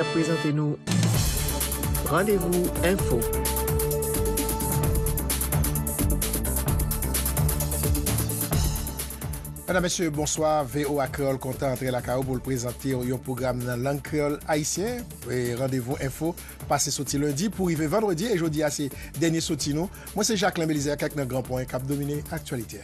a présenté Rendez-vous Info. et messieurs, bonsoir. VOA Creole, content d'entrer la CAO pour le présenter au programme dans langue haïtien. Rendez-vous info, passé ce lundi pour arriver vendredi et jeudi à ah, ces derniers nous. Moi, c'est Jacques Lambélisé, avec un grand point cap dominé actualité.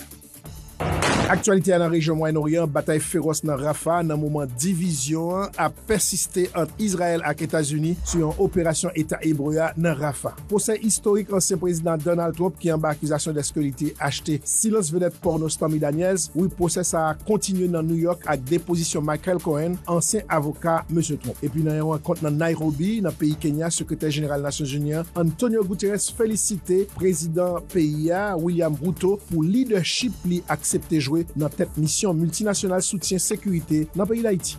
Aktualite anan rejyon Moyen-Orient, batay feroz nan Rafa nan mouman divizyon an persiste ant Israel ak Etasuni sou yon operasyon Eta Ebrua nan Rafa. Pousen istorik anseyn prezident Donald Trump ki anba akizasyon deske liti achete silons vedet porno Stamid Agnez ou yon pousen sa kontinye nan New York ak depozisyon Michael Cohen, anseyn avoka M. Trump. nan tèp misyon multinasyonal soutien sekurite nan bayi d'Haïti.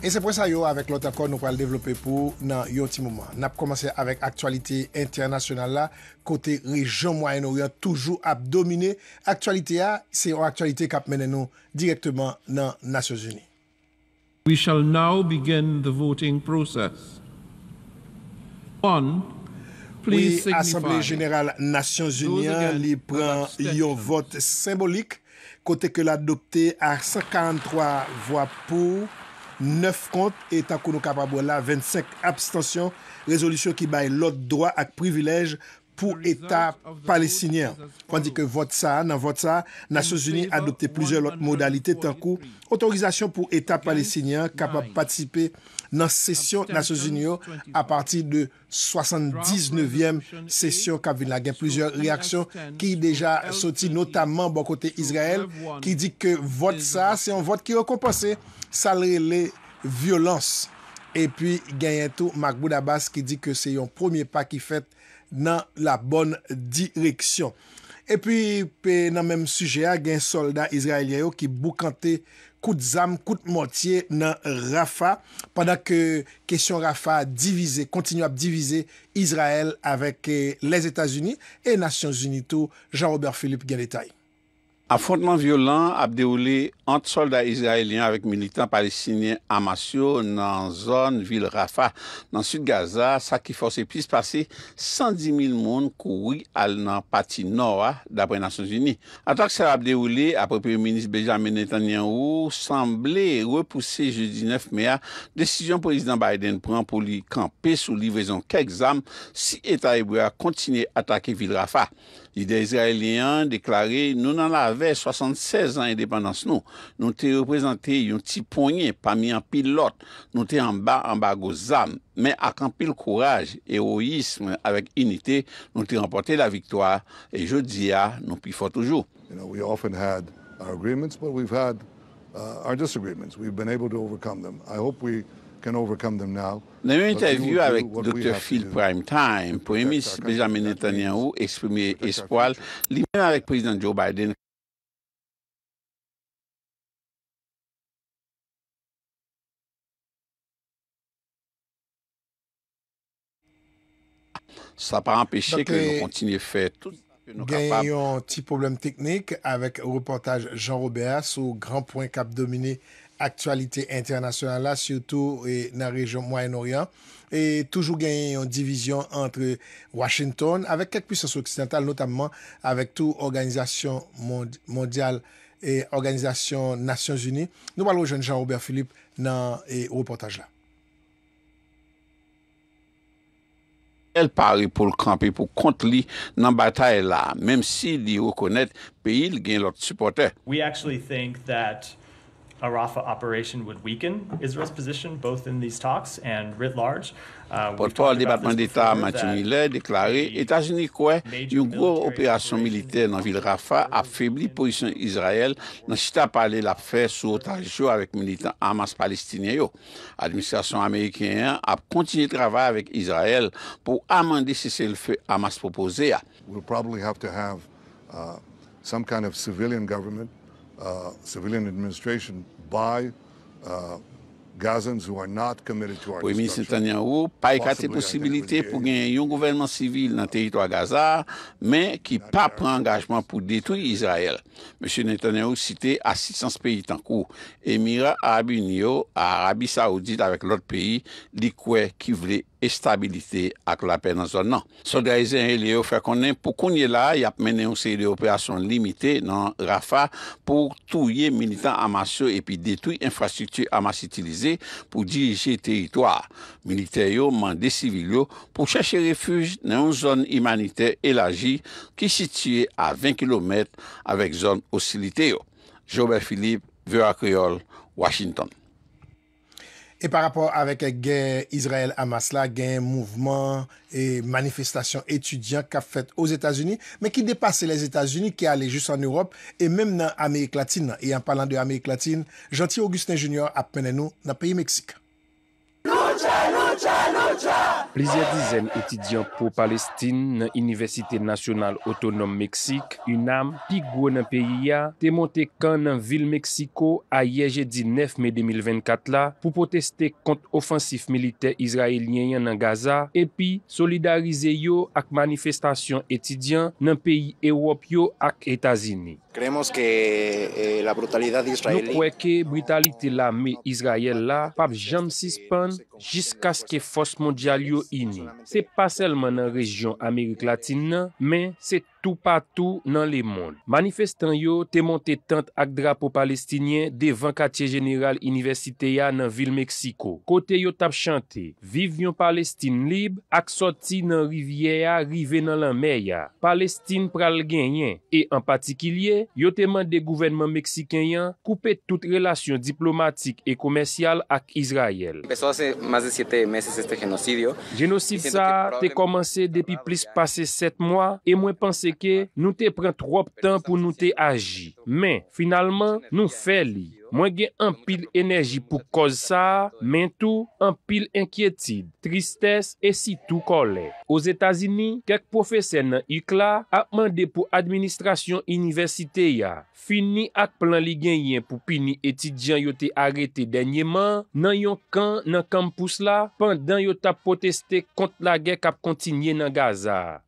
E se pwè sa yo avèk lot akor nou kwa l'devlopè pou nan yon ti mouman. Nap komanse avèk aktualite internasyonal la, kote rejon mwayen nou yon toujou ap domine. Aktualite ya, se yon aktualite kap menen nou direktman nan Nasyon Zuni. We shall now begin the voting process. One, please signify Assemble General Nasyon Zuni li pran yon vot symbolik Kote ke l'adopte a 143 vwa pou, 9 kont, et tankou nou kapab wala 25 abstansyon, rezolusyon ki baye lot doa ak privilej pou etat palesinyen. Kwan di ke vot sa, nan vot sa, Nasyons Unie adopte plouze lot modalite, tankou, otorizasyon pou etat palesinyen kapab patipe. nan sesyon Nasyozunyo a pati de 79èm sesyon Kavinla. Gen plizye reaksyon ki deja soti notaman bon kote Izrael ki di ke vote sa, se yon vote ki rekompase, salre le violans. E pi gen yento Magboud Abbas ki di ke se yon premier pa ki fet nan la bon direksyon. E pi pe nan menm suje a gen soldat Izrael ya yo ki bou kante sa kout zam, kout motye nan Rafa pandan ke kesyon Rafa divize, kontinuab divize Israel avek eh, les Etats-Unis e Nasyons Unito Jean-Robert Philippe Genetae Affrontement violent ap deroule entre soldats israélien avec militants palestinien Amasio nan zone Ville-Raffa. Dans Sud-Gaza, sa ki force puisse passer 110 000 moun koui al nan pati Nora, d'après Nations Unies. Atak serap deroule ap repre ministre Benjamin Netanyen ou semblé repousser jeudi 9 mea, desisyon prezident Biden pran pou li kampe sou livrezon ke exam si eta eboua kontine atake Ville-Raffa. Lide Israelien deklare, nou nan lave 76 an indepandans nou, nou te represente yon ti ponye, pa mi an pilote, nou te ambago zan, men ak an pil kouraj, eroisme, avek inite, nou te remporte la viktwa, e jodi ya, nou pi fo toujou. Dans une interview avec Dr. Phil Primetime, Time, Premier ministre Benjamin Netanyahu exprimé espoir, lui-même avec président Joe Biden, ça n'a pas empêché que nous continuions à faire tout ce que nous sommes un petit problème technique avec le reportage Jean-Robert au Grand Point Cap Dominé aktualite internasyonan la, surtout e, nan rejon Moyen-Orient, e toujou gen yon divizyon antre Washington, avek kek pwisasyon eksidental, notamman avek tou organizasyon mondyal e organizasyon Nasyons-Uni. Nou balou jen Jean-Robert Philippe nan e, reportaj la. El pari pou l'kampi, pou kont li nan batay la, mem si li ou konet, pe il gen lot supporter. We actually think that Arafa operation would weaken Israel's position both in these talks and writ large. Portfol debatman d'Etat a mainteni lè, deklaré Etats-Unis kouè yon gro operasyon militer nan Vilrafa ap febli posisyon Israel nan chita pale la fè sou otarjou avèk militant Hamas-Palestinien yo. Administrasyon Amerikien ap kontinye travè avèk Israel pou amande sese le fè Hamas-propose ya. We'll probably have to have uh, some kind of civilian government Pou uh, uh, emilis Netanyahu, pa ekate posibilite pou gen yon gouvernment sivil nan teritwa Gaza, men ki pa prangajman pou detoui Israel. Mons. Netanyahu cite asistans peyi tankou. Emira Arabi Uniyo, Arabi Saoudite avek lot peyi, li kwe ki vle. e stabilite ak la pen nan zon nan. Soldarize en relio fè konen pou kounye la yap menen yon sey de operasyon limité nan Rafa pou touye militant amasyo epi detouye infrastrukti amasy itilize pou dirije teritoar. Militer yo man de sivil yo pou chache refuj nan yon zon imanite elaji ki sitye a 20 km avèk zon oscilite yo. Jobè Philippe, Vera Creole, Washington. E pa rapor avek gen Yisrael Amasla, gen mouvment e manifestasyon etudyan ka fet os Etats-Unis, men ki depase les Etats-Unis ki ale jis an Europe e menm nan Amerik Latine. E an palan de Amerik Latine, janti Augustin Junior apmene nou nan peyi Meksik. Plezier dizen etidyan pou Palestine nan Universite National Autonome Meksik, unanm, pi gwo nan peyi ya, te monte kan nan vil Meksiko a yeje di 9 me 2024 la, pou poteste kont ofansif militer Israel nye nyan nan Gaza, epi solidarize yo ak manifestasyon etidyan nan peyi Ewop yo ak Etazini. Eh, nou kweke brutalite la me Israel la, pap janm sispan, jiska skye fosk mondial yo ini. Se pa selman nan rejyon Amerik Latine, men se tou patou nan le moun. Manifestan yo te monte tant ak drapo palestinyen de 24 gen. universite ya nan vil Meksiko. Kote yo tap chante, viv yon Palestine lib ak soti nan rivye ya rive nan lan mer ya. Palestine pral genyen e an pati kilye, yo te mande gouvenman Meksikinyen koupe tout relasyon diplomatik e komersyal ak Izrayel. Genosid sa te komanse depi plis pase 7 mwa e mwen panse nou te pren trop tan pou nou te aji. Men, finalman, nou fe liye. Mwen gen an pil enerji pou koz sa, men tou an pil enkyetid, tristes e si tou kole. Oz Etazini, kek profese nan ik la, ap mande pou administrasyon universite ya. Fini ak plan li genyen pou pini etidjan yo te arete denyeman nan yon kan nan kampus la, pandan yo ta poteste kont la gen kap kontinye nan Gaza.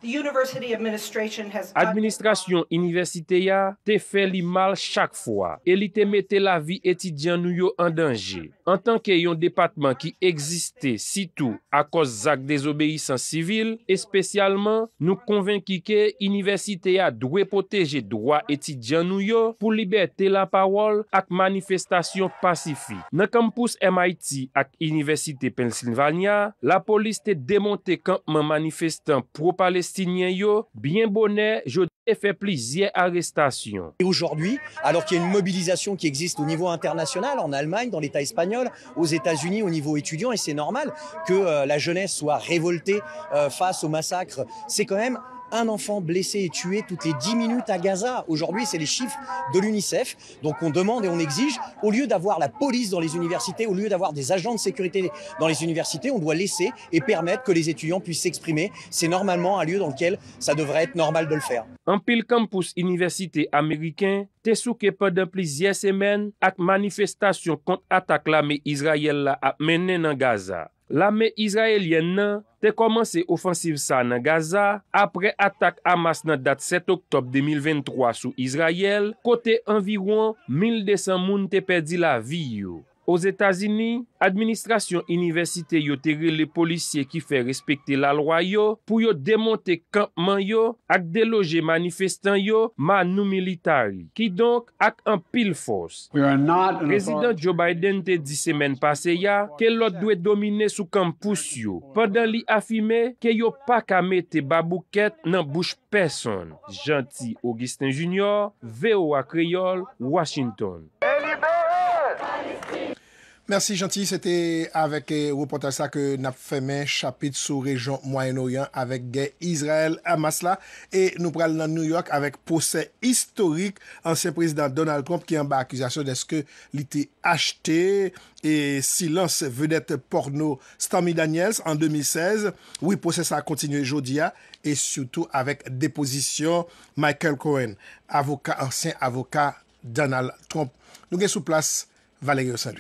Administrasyon universite ya te fe li mal chak fwa, e li te mete la vi. etidjan nou yo andanje. En tanke yon depatman ki egziste sitou akos zak desobeysan sivil, espesyalman nou konven ki ke universite ya dwe poteje dwa etidjan nou yo pou liberte la pawol ak manifestasyon pasifi. Na kampus MIT ak Universite Pennsylvania, la polis te demonte kampman manifestan pro-Palestinyen yo biyen bonè. et fait plaisir Et aujourd'hui, alors qu'il y a une mobilisation qui existe au niveau international, en Allemagne, dans l'État espagnol, aux États-Unis, au niveau étudiant, et c'est normal que euh, la jeunesse soit révoltée euh, face au massacre, c'est quand même un enfant blessé et tué toutes les 10 minutes à Gaza. Aujourd'hui, c'est les chiffres de l'UNICEF. Donc on demande et on exige, au lieu d'avoir la police dans les universités, au lieu d'avoir des agents de sécurité dans les universités, on doit laisser et permettre que les étudiants puissent s'exprimer. C'est normalement un lieu dans lequel ça devrait être normal de le faire. Un pile campus université américain te souke pe den plizye semen ak manifestasyon kont atak la me Izrayel la ap menen nan Gaza. La me Izrayel yen nan, te komanse ofansiv sa nan Gaza apre atak Amas nan dat 7 Oktob 2023 sou Izrayel, kote environ 1200 moun te pedi la viyo. Oz Etazini, administrasyon universite yo teri le polisye ki fe respekte la lwa yo pou yo demonte kampman yo ak deloje manifestan yo ma nou militari, ki donk ak an pil fos. Prezident Joe Biden te di semen pase ya ke lot dwe domine sou kampous yo, pandan li afime ke yo pa ka mete babouket nan bouche person. Janti Augustin Junior, VOA Kreyol, Washington. Merci, gentil. C'était avec euh, reporter ça que fait un Chapitre sur la région Moyen-Orient avec Israël, Israel Et et nous prenons New York avec procès historique ancien président Donald Trump qui qui est en ce que était acheté acheté et silence vedette porno Stormy Daniels en 2016 oui procès, ça continué jodia hein, et surtout avec déposition Michael Cohen, avocat, ancien avocat Donald Trump. Nous sommes sous place Valérie saint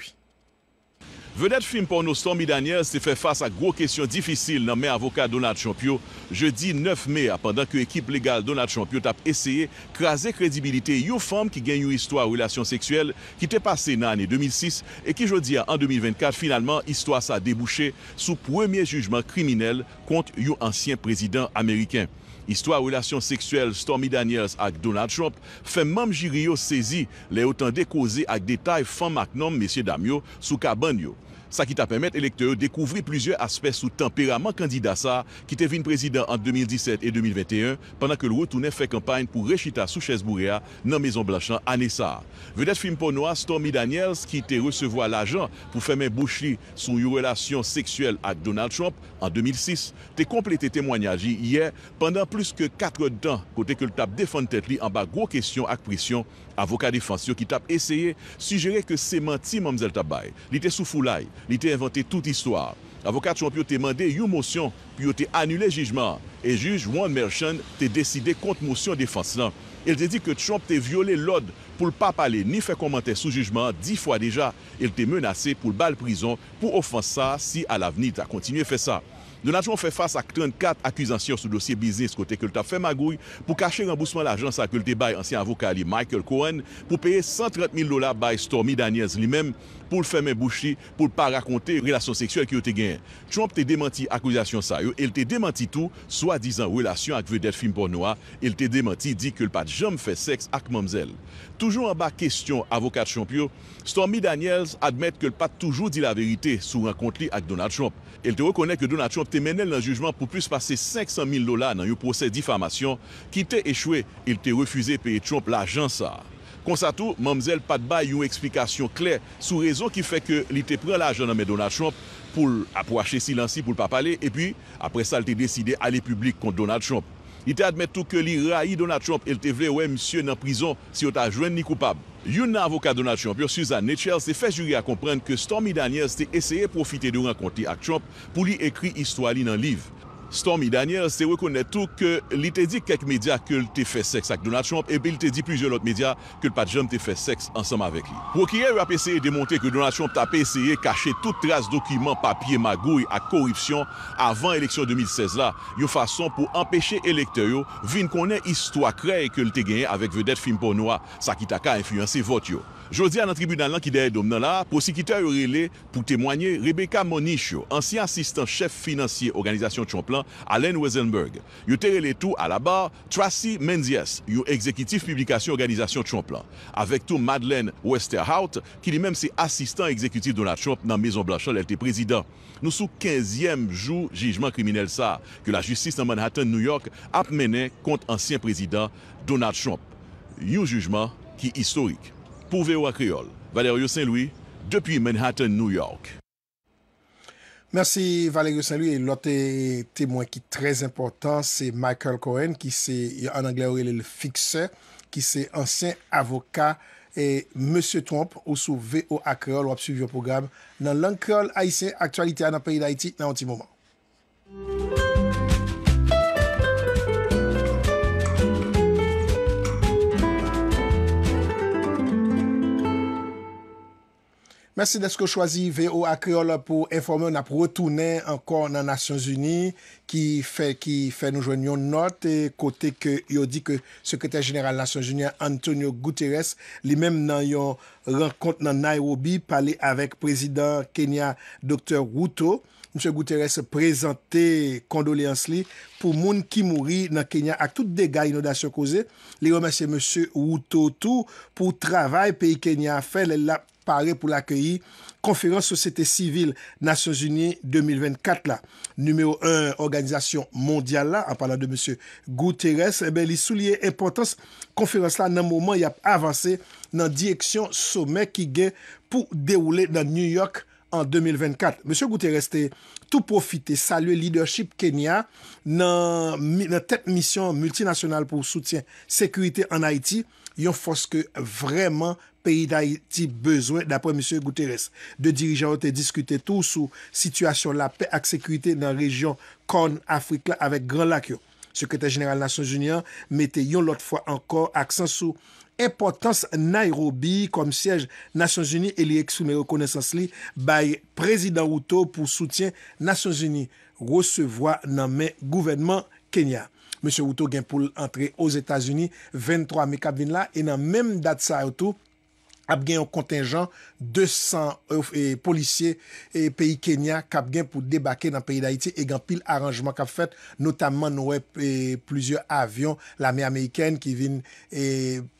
Vedette film porno Stormy Daniels se fe fasa gro kesyon difisil nan men avoka Donald Champio. Je di 9 mea, pandan ke ekip legal Donald Champio tap eseye krasi kredibilite yo fom ki gen yon histwa ou relasyon seksuel ki te pase nan ane 2006 e ki je di an 2024 finalman histwa sa debouche sou premye jujman kriminel kont yo ansyen prezident Ameriken. Histoire ou relasyon seksuel Stormy Daniels ak Donald Trump fèm mam jiriyo sezi le otan de koze ak detay fèm ak nom M. Damyo sou kabanyo. Sa ki ta pemet, elektorou dekouvri plizye aspes sou temperaman kandida sa ki te vin prezidant an 2017 e 2021 pandan ke l rotounen fe kampany pou rechita sou chesbourea nan mezon blanchan ane sa. Vedet film pornoa Stormy Daniels ki te resevo al ajan pou femen bouchli sou yu relasyon seksuel ak Donald Trump an 2006 te komple te temwanyaji iye pandan plis ke katre dan kote ke l tap defante te li anba gro kestyon ak prisyon avoka defansyon ki tap eseye sujere ke se menti mamzel tabay li te sou foulayi. li te inventé tout histoire. Avokat Trump yo te mandé yon motion pi yo te annulé jijman e juj Juan Merchan te deside kont motion defenslan. El te di ke Trump te viole l'ode pou l'pa pale ni fe komante sou jijman di fwa deja el te menase pou l'bal prison pou ofans sa si al aveni ta kontinue fe sa. Donald Trump fe fase ak 34 akizansiyon sou dosye biznis kote ke lta fe magouy pou kache rembousman l'ajans akil te bay ansyen avokali Michael Cohen pou peye 130 000 dola bay Stormy Daniels li mem pou l fèmè bouchi, pou l pa rakonte relasyon seksyol ki yo te gen. Trump te demanti akouzasyon sa yo, el te demanti tou, swa dizan relasyon ak vedèd film pornoa, el te demanti di ke l pat jom fè seks ak mamzel. Toujou an ba kestyon avokat champion, Stormy Daniels admèt ke l pat toujou di la verite sou rakont li ak Donald Trump. El te rekonek ke Donald Trump te menen nan jujman pou pwis pase 500.000 lola nan yo proses difamasyon, ki te echwe, el te refuze peye Trump la jansa. Konsato, mamzel Patba yon eksplikasyon kler sou rezon ki fe ke li te pre la ajanan me Donald Trump pou l'apwache silansi pou l'pa pale e pi apre sa li te deside ale publik kont Donald Trump. Li te admet tou ke li rayi Donald Trump el te vle we msye nan prizon si yo ta jwen ni koupab. Yon nan avoka Donald Trump, Yosuzan Nechel, se fe juri a komprende ke Stormy Daniels te eseye profite de renkonti ak Trump pou li ekri histwali nan liv. Stormi Daniel se rekonnet tou ke li te di kek media ke l te fe seks ak Donald Trump ebe li te di pwizyon lot media ke l pat jom te fe seks ansam avek li. Wokire w ap eseye demonte ke Donald Trump tap eseye kache tout tras dokiman papye magoui ak koripsyon avan eleksyon 2016 la, yo fason pou empeshe elekter yo vin konen histwa krey ke l te genye avek vedet film pornoa sa ki taka enfuansi vot yo. Jodi an an tribu nan lank ideye dom nan la, posikite yo rele pou temwanye Rebecca Monish yo, ansi asistan chef financier organizasyon chomplan Alain Weisenberg. Yo terele tou ala bar Tracy Menzias, yo ekzekitif publikasyon organizasyon Trump lan. Awek tou Madeleine Westerhout, ki li menm se asistan ekzekitif Donald Trump nan Maison Blanchard, lèl te prezidant. Nou sou kenzyem jou jijman kriminel sa ke la jistis nan Manhattan, New York, ap menen kont ansyen prezidant Donald Trump. Yo jijman ki istorik. Pou vewa kriol, Valerio Saint-Louis, depi Manhattan, New York. Mersi, Valerio Salou, et l'autre témoin qui est très important, c'est Michael Cohen, qui est un anglais où il est le fixeur, qui est ancien avocat, et M. Trump, ou sous VOA Creole, ou a suivi au programme, dans l'encreole haïtienne, actualité à la Paris d'Haïti, dans un petit moment. Mersi desko chwazi Veo Akreola pou informe ou na pou retounen ankon nan Nasyon Zuni ki fe nou jwen yon not e kote ke yo di ke sekretèr general Nasyon Zuni Antonio Guterres li menm nan yon renkont nan Nairobi pale avèk prezident Kenya Dr. Routo. Mse Guterres prezante kondoleans li pou moun ki mouri nan Kenya ak tout degay inodasyon koze. Li remersi Mse Routo tou pou travay peyi Kenya fe le lap Pare pou l'akyeyi konferans Sosete Sivil Nasyons Unye 2024 la. Numero 1 organizasyon mondyal la, an pala de M. Gouteres. Ebe eh li sou liye impotans konferans la nan mouman yap avanse nan diyeksyon somen ki gen pou dewoule nan New York an 2024. M. Gouteres te tou profite salwe leadership Kenya nan tet misyon multinasyonal pou soutyen sekwite an Haiti. yon foske vreman peyi da iti bezwen dapre M. Guterres. De dirijanote diskute tou sou situasyon la pe ak sekwite nan rejyon Korn Afrika avek Granlakyo. Sekretèr General Nasyon Jounian mette yon lot fwa ankor aksan sou importans Nairobi kom siyej Nasyon Jouni e li eksoume rekonesans li baye Prezident Routo pou soutyen Nasyon Jouni resevoa nan men gouvernement Kenya. Monsie Woutou gen pou entre o Zetazuni, 23 ame kap vin la, e nan menm dat sa aoutou, ap gen yon kontingent, 200 policye peyi Kenya kap gen pou debake nan peyi Daiti, e gen pil aranjman kap fet, notamman noue plizye avyon, la ame Ameriken ki vin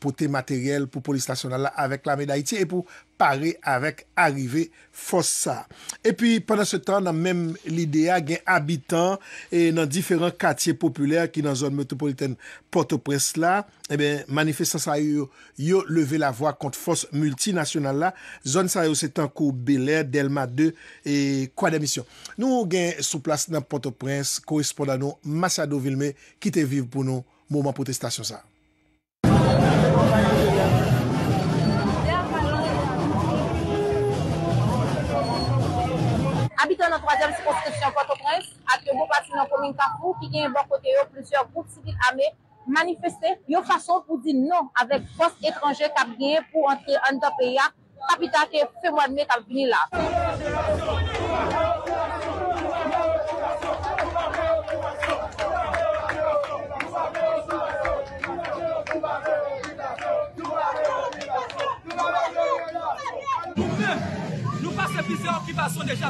poten materyel pou poli stasyonal la, avek la ame Daiti, e pou... Pari avèk arive fòs sa. E pi, pandan se tan nan mèm l'idea gen abitan e nan diferan katye populèr ki nan zon metropoliten Port-au-Prince eh la, e ben, manifestan sa yo yo leve la voa kont fòs multinasyonal la, zon sa yo se tankou Belè, Delma II, e kwa demisyon. Nou gen souplas nan Port-au-Prince, korispondan nou Masado Vilme, ki te vive pou nou mouman protestasyon sa. Mounan, mounan, mounan, mounan, mounan, mounan, mounan, mounan, mounan, mounan, mounan, mounan, mounan, mounan, mounan, mounan, mounan, mounan, mounan habitant dans la troisième circonscription Port-au-Prince, avec un bon parti dans la commune capou qui a un bon côté, plusieurs groupes civils armés, manifester une façon pour dire non avec force étrangère qui a pour entrer en deux pays, Capitale, qui fait moi de a là. Nous passons plusieurs occupations déjà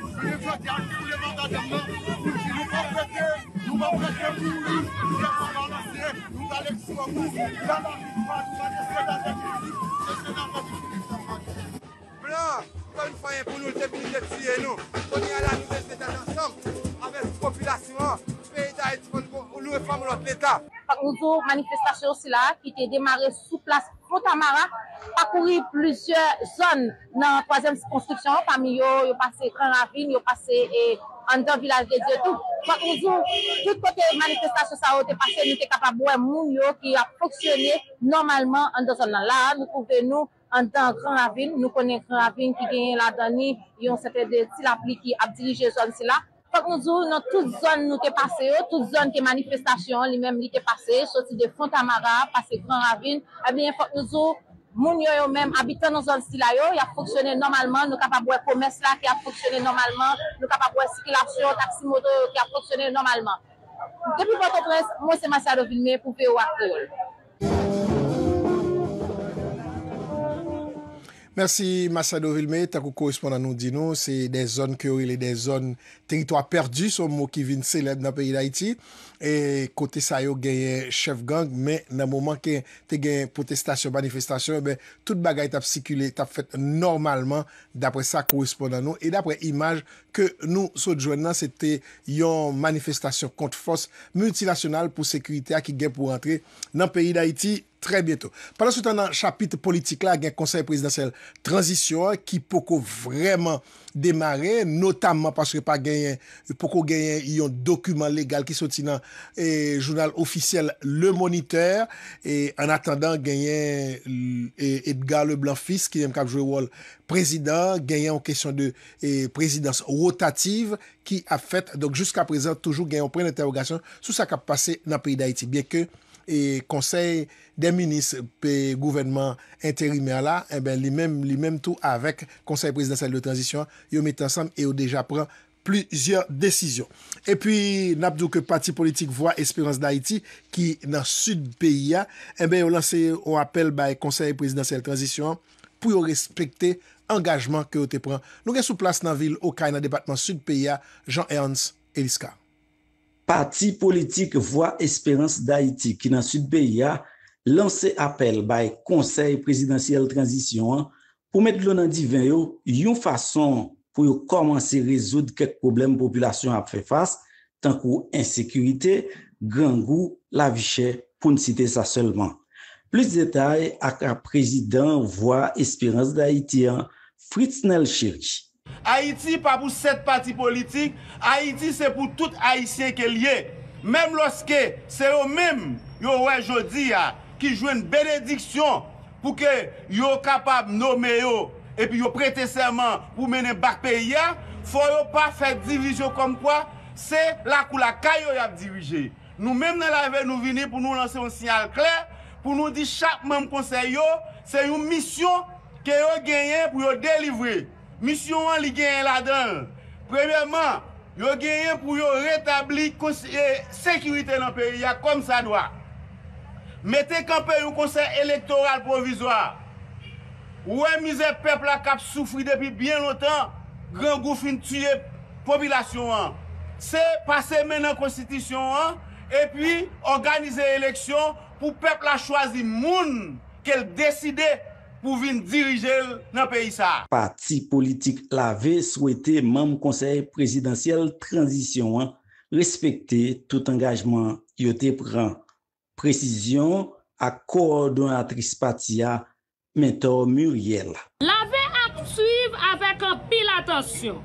Mwen fwa ki akou le mandadama, nou ki nou pa prete, nou pa prete mou, nou seman nan la sef, nou sa lek sou akou, nan la mi fwa, nou sa neske nan la krizi, se seman nan la krizi. Fak ouzou, manifestasyon sila ki te demare sou plas Potamara, pakouri plisye zon nan kwazem konstruksyon, yo pase kran avin, yo pase andan vilaj de diotou, fak ouzou, tout kote manifestasyon sa o te pase, nou te kapabouen mou yo ki a foksyonye normalman andan zon nan la, nou kote nou andan kran avin, nou kone kran avin ki genye la dani, yon sepe de sila pli ki ap dirije zon sila, Fok nouzou nan tout zon nou te pase yo, tout zon te manifestasyon li menm li te pase, soti de Fontamara, pase Grand Ravine, ebyen fok nouzou moun yo yo menm abitan nou zon si la yo, ya foksyone normalman, nou kapap wè komes la ki ya foksyone normalman, nou kapap wè sikilasyon, taksi motor ki ya foksyone normalman. Depi poto tres, mwen se masya do vilme pou fe yo akol. E Mersi Masado Vilme, tako korespondan nou di nou. Se den zon kyoril e den zon teritwa perdu, som mou ki vin selen nan peyi da iti. E kote sa yo genye chef gang, men nan mouman ke te genye potestasyon, manifestasyon, eh tout bagay tap sikule, tap fet normalman, dapre sa korespondan nou. E dapre imaj ke nou sojwen nan, se te yon manifestasyon kontfos multilasyonal pou sekurite ak ki gen pou rentre nan peyi da iti. Très bieto. Paransoutan nan chapitre politik la, gen konsey presidansel transisyon ki poukou vreman demare, notamman paske pa genyen, poukou genyen yon dokumen legal ki soti nan eh, jounal ofisyel Le Moniteur, en atandan genyen eh, Edgar Le Blancfis, ki nem kap jwe wol prezident, genyen ou kesyon de eh, prezidans rotative ki a fèt, donc jusqu'a prezant toujou genyen ou pren intervogasyon sou sa kap pase nan peyi d'Haïti, bien ke E konsey den minis pe gouvenman enterime ala, eh li menm tou avek konsey presidansel de transisyon, yo met ansam e yo deja pran plizye desisyon. E pi napdou ke pati politik vwa esperans da Haiti ki nan sud peya, eh yo lanse yo apel bay konsey presidansel transisyon pou yo respekte angajman ke yo te pran. Nou gen sou plas nan vil okay nan departman sud peya, Jean-Ernst Eliska. Pati politik Vois Espérance d'Haïti ki nan Sud-Beya lanse apel bay konsey presidansyel transisyon pou met lonan di ven yo yon fason pou yo komanse rezoud kek problem populasyon ap fe fase tan kou insekurite, gangou, la vichè pou n'cite sa selman. Plis detay ak a prezident Vois Espérance d'Haïti, Fritz Nelchirj. Haïti pas pour cette partis politique Haïti c'est pour tout Haïtien qui est lié. Même lorsque c'est eux-mêmes, yo ouais ah, qui jouent une bénédiction pour que yo capable nommer yo et puis yo prêter serment pour mener bac pays ah, faut pas faire division comme quoi c'est la couleur la a dirigé. Nous même dans nous venir pour nous lancer un signal clair pour nous dire chaque même conseil c'est une mission que yo gagné pour yo délivrer. Misyon an li gen yon ladan. Premèman, yo gen yon pou yo retabli sekirite eh, nan peri ya kom sa dwa. Mète kan peri yon konsey elektoral provizwa. Ouè mize pepl a kap soufri depi bien notan, gran goufin tiyè popilasyon an. Se pase men nan konstitisyon an, e pi organize eleksyon pou pepl a chwazi moun ke l desidey pou vin dirijel nan peyisa. Pati politik la ve souwete mam konsey prezidansyel transisyon an respekte tout angajman yote pran. Prezisyon ak koordinatris pati a mentor Muriel. La ve ap suyve avèk an pil atansyon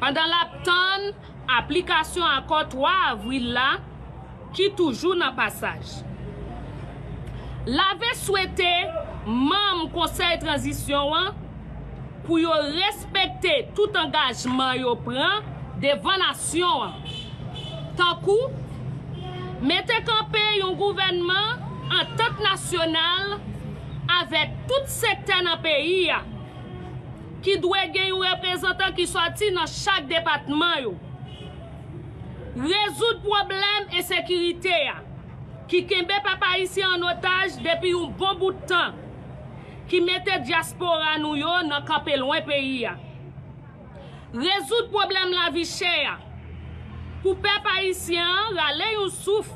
pandan la ton aplikasyon an kotwa avwi la ki toujoun an pasaj. lave souwete mam konsey transisyon wan pou yo respekte tout angajman yo pran de vanasyon wan. Takou, mette kampen yon gouvenman an tat nasyonal avet tout sekten an peyi ya ki dwe gen yon reprezentant ki sou ati nan chak depatman yo. Rezout problem e sekirite ya. Ki kembe pa pa isi an otaj depi yon bon bout tan. Ki mette diaspora nou yo nan kapelwen peyi ya. Rezout problem la vi che ya. Pou pe pa isi an, rale yon souf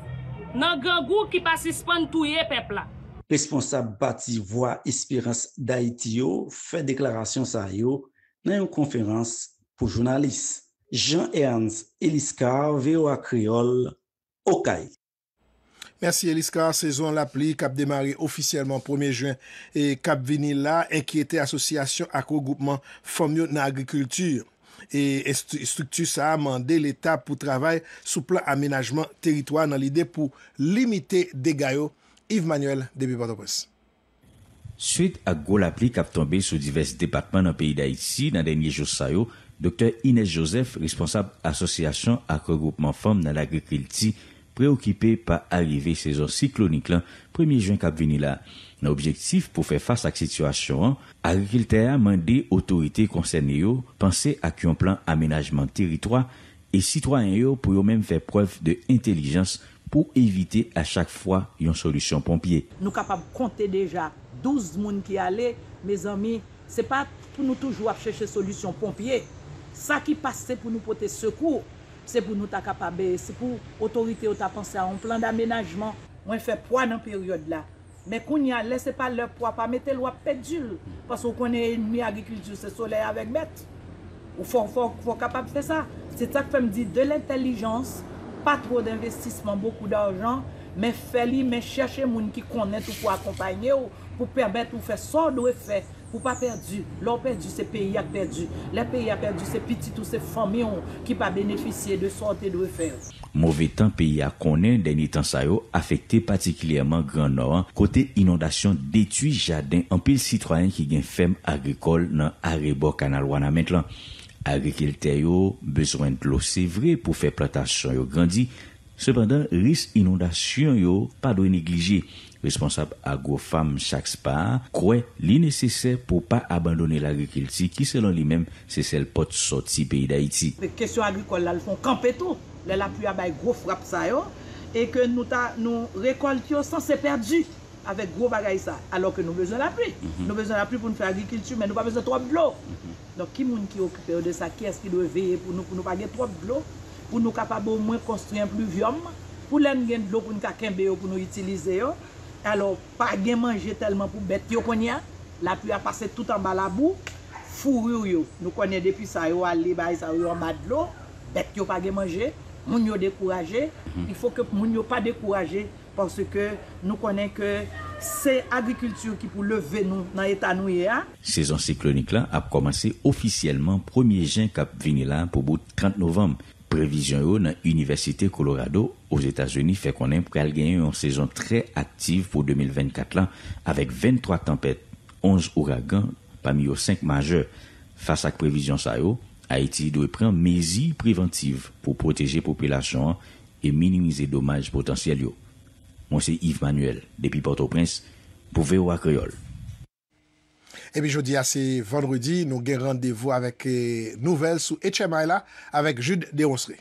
nan gangou ki pa sispan touye pepla. Responsab Bati, voa espirans da iti yo, fe deklarasyon sa yo nan yon konferans pou jounalis. Jean-Ernz Eliska, VOA Kriol, Okay. Mersi Eliska, sezon la pli kap demari ofisyelman 1er juan e kap veni la enkiyete asosyasyon akro-goupman fomyo nan agrikultur. E struktur sa amande l'Etat pou travay sou plan amenajman teritwa nan l'ide pou limite de gayo. Yves Manuel, DB Port-au-Presse. Suite ak go la pli kap tombe sou diverse departman nan peyi da iti, nan denye jo sayo, Dr. Inès Joseph, responsable asosyasyon akro-goupman fomyo nan agrikulti, preokipe pa aleve sezon siklonik lan premye jwen kap veni la. Nan objektif pou fe fase ak situasyon an, agrikelteya mande otorite konsen yo, panse ak yon plan amenajman teritwa, e sitwany yo pou yo menm fe pref de intelijans pou evite a chak fwa yon solusyon pompye. Nou kapap konte deja 12 moun ki ale, me zami, se pa pou nou toujou ap cheche solusyon pompye. Sa ki pase pou nou pote sekou, Se pou nou ta kapabe, se pou otorite ou ta panse an plan d'amenajman. Mwen fè pwa nan peryode la. Mwen koun ya lese pa lè pwa, pa mette lwa pedjul. Pasou konen enmi agrikultur se sole avèk bet. Ou fòk fòk fòk kapab fè sa. Se tak fèm di de l'intellijans, pa tro d'investisman, boku d'ajan. Mwen fè li, mwen chèche moun ki konen tou fò akompanyen ou pou pwè bet ou fè son nou fè. Pou pa perdu, lor perdu se peyiak perdu, la peyiak perdu se piti tou se famyon ki pa benefisye de sante de ou fer. Mouve tan peyiak konen deni tan sa yo, afekte patiklyèman Granoran, kote inondasyon detui jadin anpil sitroyen ki gen fem agrikol nan arebo kanal wana menk lan. Agrikilte yo, bezwen de lo se vre pou fe platasyon yo grandi, sepandan ris inondasyon yo pa do neglije. Responsab agrofam chak spa, kwe li neseser pou pa abandone l'agrikilti ki selon li menm se sel pot soti peyi da iti. Kesyon agrikol la le fon kampe to. Le la plu ya bay gro frap sa yo e ke nou rekolt yo san se perdi avek gro bagay sa alo ke nou bezen la plu. Mhm. Nou bezen la plu pou nou fè agrikilti men nou pa bezen trob blo. Non mhm. ki moun ki okupe yo de sa ki as ki do veye pou nou pagye trob blo pou nou kapabo mwen konstruyen pluvium, pou len gen dlo pou nou ka kembe yo pou nou itilize yo, alo pa gen manje telman pou bet yo konye, la pou ya pase tout an bala bou, fou yu yo, nou konye depi sa yo a li ba, sa yo yon bad lo, bet yo pa gen manje, moun yo dekouraje, mhm. il fok moun yo pa dekouraje, porske nou konye ke se agrikultur ki pou leve nou nan etan nou ye a. Se zon se klonik la ap komanse ofisyelman premier jen kap vini la pou bout 30 novembe, Previzyon yo nan Universite Colorado os Etats-Unis fe konen pre al genye yon sezon tre aktif pou 2024 lan avek 23 tempet, 11 oragan, pa mi yo 5 maje fasa k previzyon sa yo, Haiti dwe pren mezi preventiv pou proteje populasyon an e minimize domaj potensyal yo. Monsi Yves Manuel, Depi Porto Prince, pou Veo Akroyol. E bi jodi a se vendredi, nou gen randevou avèk euh, nouvel sou Etchemayla avèk Jude Deonceré.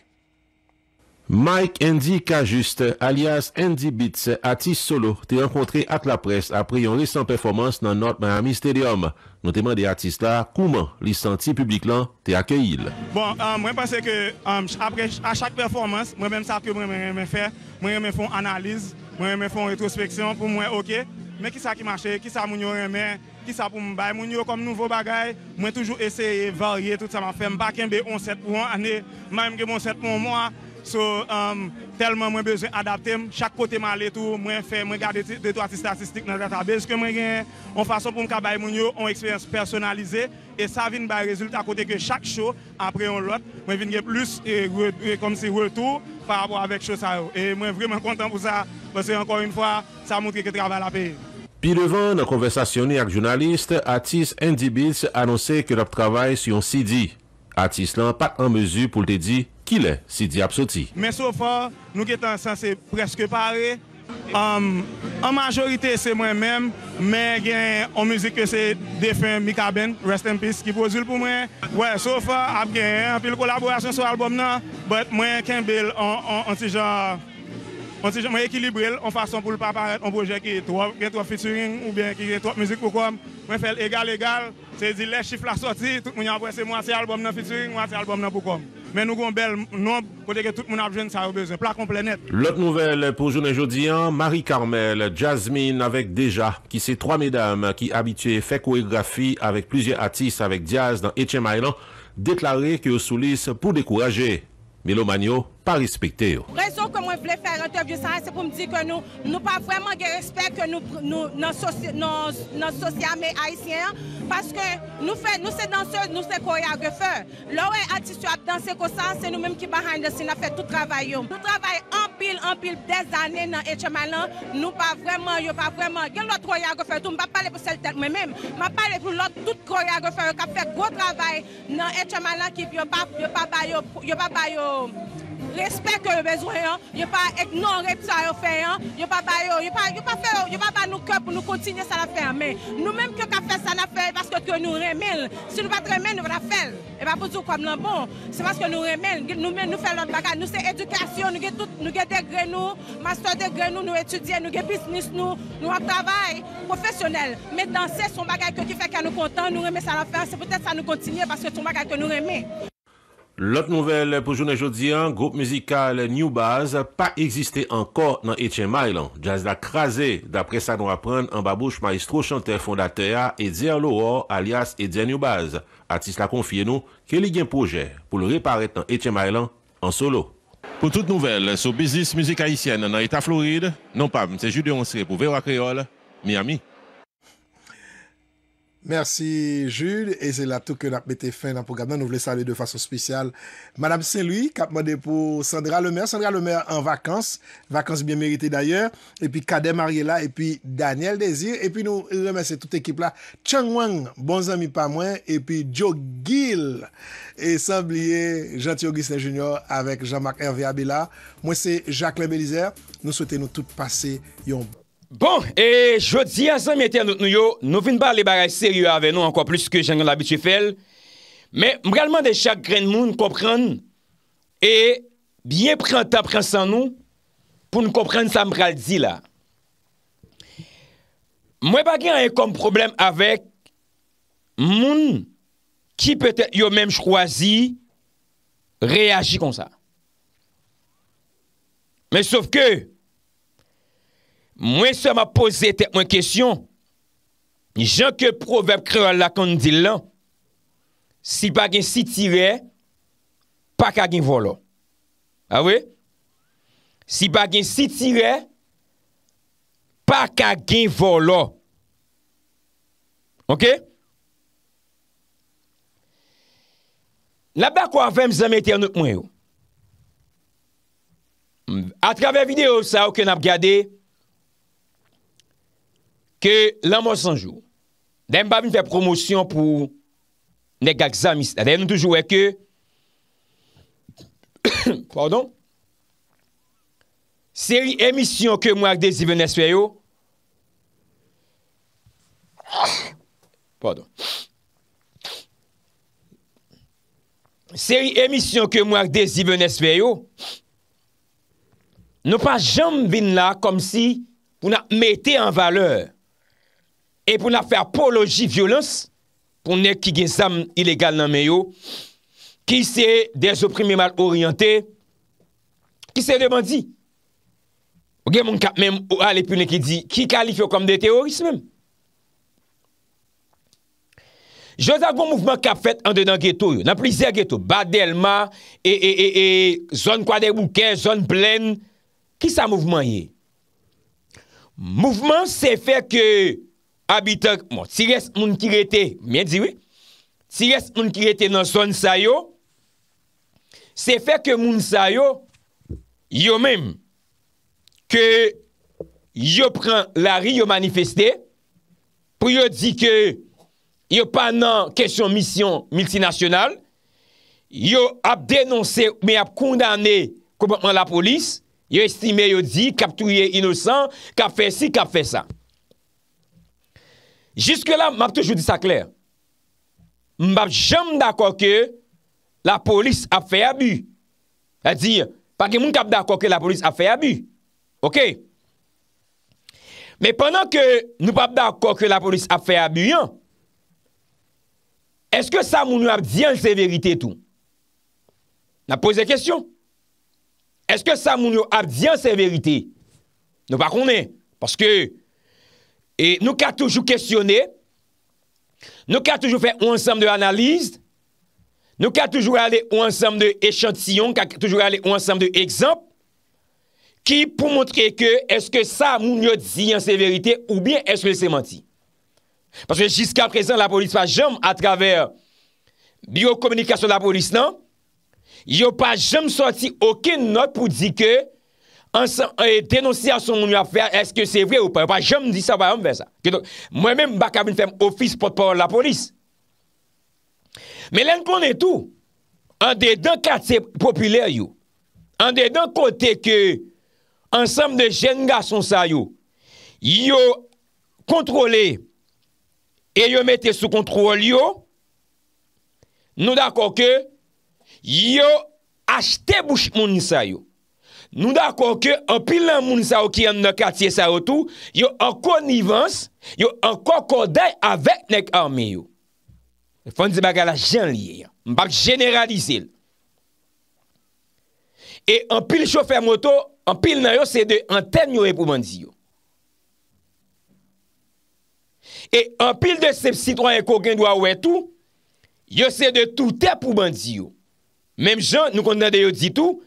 Mike Andy Cajuste alias Andy Beats, artiste solo, te yonkontre ak la pres apri yon lisan performans nan Not Miami Stadium. Notèman de artiste la, kouman lisan ti publik lan te akèyil. Bon, euh, mwen pense ke euh, apre a chak performans, mwen mèm sap ke mwen mè mè fè, mwen mè fè analize, mwen mè fè retrospeksyon pou mwen ok, mè ki sa ki mache, ki sa moun yon mè mè. qui ça pour comme nouveau bagaille moi toujours essayer varier tout ça m'a fait m'pa kembe 17 pour une année même que mon 7 mois, moi um, tellement moins besoin adapter chaque côté je tout moi fait moi garder de trois statistiques dans database que moi gagne en façon pour que moun yo une expérience personnalisée et ça vient bay résultat à côté que chaque show après on l'autre moi de plus et comme si retour par rapport avec show ça et moi vraiment content pour ça parce que encore une fois ça montre que travail à paix Pi levon nan konvesasyon ni ak jounaliste, Atis Ndi Bils anonse ke lap travay siyon CD. Atis lan pat an mezu pou lte di ki le CD apsoti. Men so fa, nou ke tan san se preske pare, an majorite se mwen men, men gen an muzik ke se defen mi kaben, Rest in Peace ki po zil pou mwen. We, so fa ap gen an pil kolaborasyon sou albom nan, but mwen ken bel an ti jan... On s'est jamais équilibré en façon pour ne pas paraître un projet qui est trop, qui trop featuring ou bien qui est trop musique pour comme. On fait égal, égal. C'est dire les chiffres à sortir, tout le monde a c'est moi, c'est album dans featuring, moi, c'est album dans pour comme. Mais nous avons un bel nombre que tout le monde a besoin de ça a besoin. Plat complet net. L'autre nouvelle pour journée aujourd'hui, hein, Marie-Carmel, Jasmine avec Déjà, qui c'est trois mesdames qui habituées fait chorégraphie avec plusieurs artistes avec jazz dans HM Island, déclaré que sous pour décourager Milomanio pas respecté. La raison que je voulais faire l'interview, c'est pour me dire que nous n'avons pas vraiment de respect que nous, nous, dans haïtienne parce que nous sommes danseurs, nous c'est chorégraphes. Lorsque artiste a dansé comme ça, c'est nous mêmes qui behind the scene a fait tout le travail. Nous travaillons en pile en pile des années dans Etchemalan, nous pas vraiment, yo pas vraiment. Quel autre chorégraphe tout, pas parler pour celle là Mais même. M'a parler pour l'autre chorégraphe qui a fait gros travail dans Etchemalan qui pas pas Respek yon bezwen yon, yon pa ek non rep sa yon fè yon, yon pa ba yon, yon pa fè yon, yon pa ba nou kèp nou kontinye sa la fè yon mè. Nou mèm kèp ka fè sa la fè yon, baske kè nou remèl. Se nou bat remèl, nou bat la fè yon, e ba bozou kòm lan bon. Se baske nou remèl, nou mèl nou fè lòt bagay, nou se edukasyon, nou gè degren nou, master degren nou, nou etudyen, nou gè bisnis nou, nou wak travay, profesyonel. Mè dansè son bagay kè kifè kè nou kontan, nou remè sa la fè yon, se pwetè sa nou kontinye baske ton Lot nouvel pou jounen joudian, goup muzikal Newbaz pa egziste anko nan Etienne-Mailan. Jaz la kraze, dapre sa nou apren, an babouche maestro chante fondate ya Edzea Loro alias Edzea Newbaz. Atis la konfye nou, ke li gen proje pou l reparet nan Etienne-Mailan an solo. Pou tout nouvel, sou bizis muzik haisyen nan Eta Floride, non pa mse jude onsre pou verwa kreol, mi ami. Mersi Jude, e se la touke na pete fin nan program nan nou vle sali de fason spisyal. Madame Saint-Louis, kap mode pou Sandra Lemaire, Sandra Lemaire an vakans, vakans bien merite d'ayor, epi Kade Mariela, epi Daniel Desir, epi nou remese tout ekip la, Chang Wang, bon zami pa mwen, epi Joe Gill, e sa blie, Gentil Augustin Junior, avek Jean-Marc Hervé Abila, mwen se Jacqueline Belizer, nou souwete nou tout pase yon bon. Bon, e jodi a zan mi eten nou yo, nou vin pa li bare seri yo ave nou, anko plis ke jen gen l'abitufel, men mrelman de chakren moun, kopren, e bien pran tan pran san nou, pou nou kopren sa mrel di la. Mwen bagen an kom problem avek, moun, ki pete yo men chwazi, reagi kon sa. Men sov ke, Mwen se ma pose te mwen kesyon, jan ke proverb kreol la kon di lan, si bagen si tire, pa ka gen volo. Awe? Si bagen si tire, pa ka gen volo. Ok? La bak wavèm zanmète an nouk mwen yo. A travè videyo sa wakè nan ap gadey, ke lanman sanjou, den pa vin fè promosyon pou neg aksamist, adè yon toujou wè ke, pardon, seri emisyon ke mou akde zivè nesveyo, pardon, seri emisyon ke mou akde zivè nesveyo, nou pa jom vin la, kom si, pou nan mette an valeur, E pou na fèr poloji violans, pou nek ki gen sam ilégal nan men yo, ki se de zoprimi mal oryante, ki se deman di? Ou gen moun kap men ou alepounen ki di, ki kalif yo kom de teorisme? Je zavon mouvman kap fèt an dedan ghetto yo, nan plizè ghetto, Badelma, e zon kwa de wouken, zon blen, ki sa mouvman ye? Mouvman se fèr ke habitek, moun, si res moun ki rete, mwen diwi, si res moun ki rete nan son sa yo, se fe ke moun sa yo, yo menm, ke yo pren la ri yo manifesté, pou yo di ke yo panan kesyon misyon multinasyonal, yo ap denonse, me ap kondane kompon la polis, yo estime yo di, kap touye inosan, kap fe si, kap fe sa. Jiske la, m ap toujou di sa kler. M bap jom d'akon ke la polis ap fe abu. A di, pa ke moun kap d'akon ke la polis ap fe abu. Ok? Me penan ke nou pap d'akon ke la polis ap fe abu yon, eske sa moun nou ap diyan se verite tou? Na pose kestyon? Eske sa moun nou ap diyan se verite? Nou pa konen, paske Nou ka toujou kestyone, nou ka toujou fè ou ansanm de analiz, nou ka toujou ale ou ansanm de echantillon, nou ka toujou ale ou ansanm de ekzamp, ki pou montre ke eske sa moun yo di an se verite ou bien eske se manti. Paske jiska prezant la polis pa jom a traver biokomunikasyon la polis nan, yo pa jom sorti oken not pou di ke Euh, tenosya son moun yon afer, eske se vye ou pa, pa jom di sa bayan mwen sa, mwen men bak avin fèm ofis potpour la polis, men lèn konen tou, an de dan kate populè yon, an de dan kote ke, ansem de jen ga son sa yon, yon kontrole, e yon mette sou kontrole yon, nou dako ke, yon achte bouch moun yon sa yon, Nou da konke, an pil nan moun sa ou ki an nan katye sa ou tou, yo an konivans, yo an kon kodey avek nek arme yo. Fondi baka la jan liye, baka generalize. E an pil chofer moto, an pil nan yo se de an ten yo e pou bandi yo. E an pil de sepsi troye koken do a ou e tou, yo se de tou ten pou bandi yo. Mem jan, nou kon nan de yo di tou,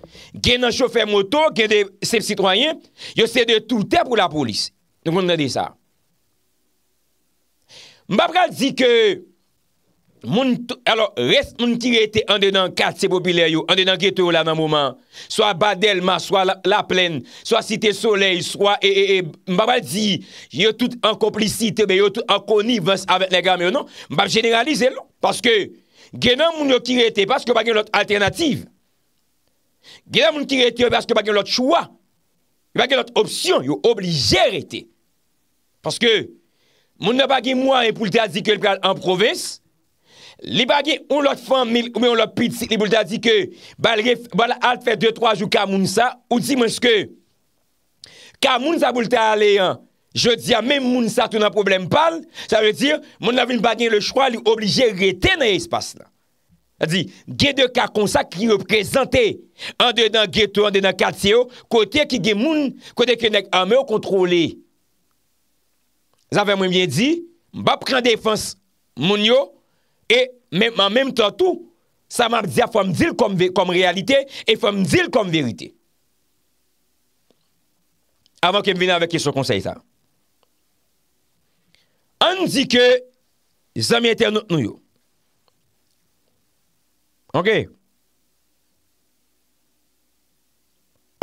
gen nan choufer moto, gen nan sep sitwoyen, yo se de toutè pou la polis. Nou kon nan de sa. Mbapal di ke, moun, alors, res moun tirete an denan kat sepopilè yo, an denan geto yo la nan mouman, swa Badelma, swa Laplène, swa Sité-Soleil, swa EEE, mbapal di, yo tout an komplicite, yo tout an koni vans avèk le gam yo, non? Mbapal generalize lò, paske, Genan moun yo kirete paske bagen lot alternatif, genan moun kirete yo paske bagen lot choua, bagen lot opsyon, yo oblige rete. Paske moun yo bagen mwa e pou lte a dike en provis, li bagen ou lot fan, ou mi ou lot pit si, li pou lte a dike, bal al fè 2-3 jou kamoun sa, ou di monske, kamoun sa pou lte a le yon. Je diya, mè moun sa tou nan problem pal, sa ve diya, moun lavin bagen le chwa, li oblije rete nan espase la. Sa di, gè de kakonsa ki yo prezante, an de nan gèto, an de nan kateyo, kote ki gen moun, kote ki nek amè yo kontrole. Sa ve mwen mwen di, mba pren defans moun yo, e mè mwen mèm tato, sa mwen diya fèm dil kom realite, e fèm dil kom verite. Avon ki mwen vina avek yon konsey sa. an di ke zami eten nou yo. Ok.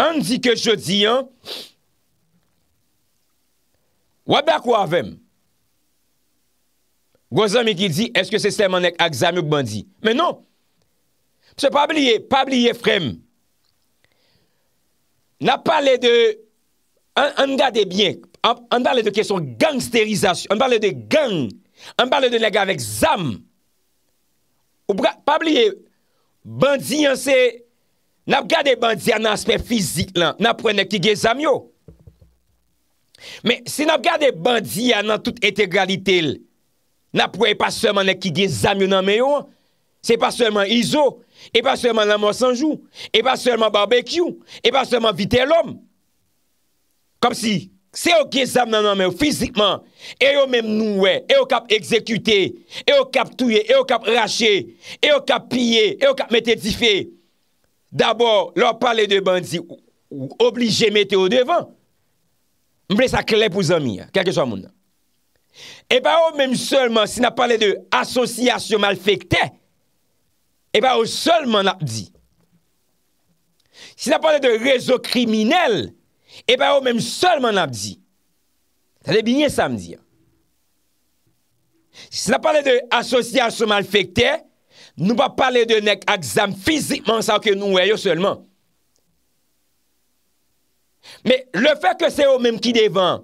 An di ke jodi an, wabak wavem. Gwa zami ki di, eske se semanek ak zami ou kbandi. Men non. Se pabliye, pabliye frem. Na pale de, an gade bien. an pale de kesyon gangsterizasyon, an pale de gang, an pale de nega vek zam, ou pabliye, bandi an se, nap gade bandi an aspe fizik lan, nap pouen nek ki ge zam yo. Men, se nap gade bandi an nan tout etegalite, nap pouen pa seman nek ki ge zam yo nan meyo, se pa seman izo, e pa seman nan monsanjou, e pa seman barbekyou, e pa seman vite lom. Kom si, Se yo kye zam nan anmen yo fizikman, e yo menm nouwe, e yo kap ekzekute, e yo kap touye, e yo kap rache, e yo kap pye, e yo kap metedife, dabor lor pale de bandi, ou oblige mete o devan, mwen sa klep ou zami, kelke chwa moun nan. E ba yo menm solman, si na pale de asosyasyon malfekte, e ba yo solman apdi. Si na pale de rezo kriminel, E pa ou menm sol men ap di. Sa de binye samdi ya. Si sa pale de asosya sou mal fekte, nou pa pale de nek aksam fizikman sa ou ke nou weyo solman. Me, le fek ke se ou menm ki devan,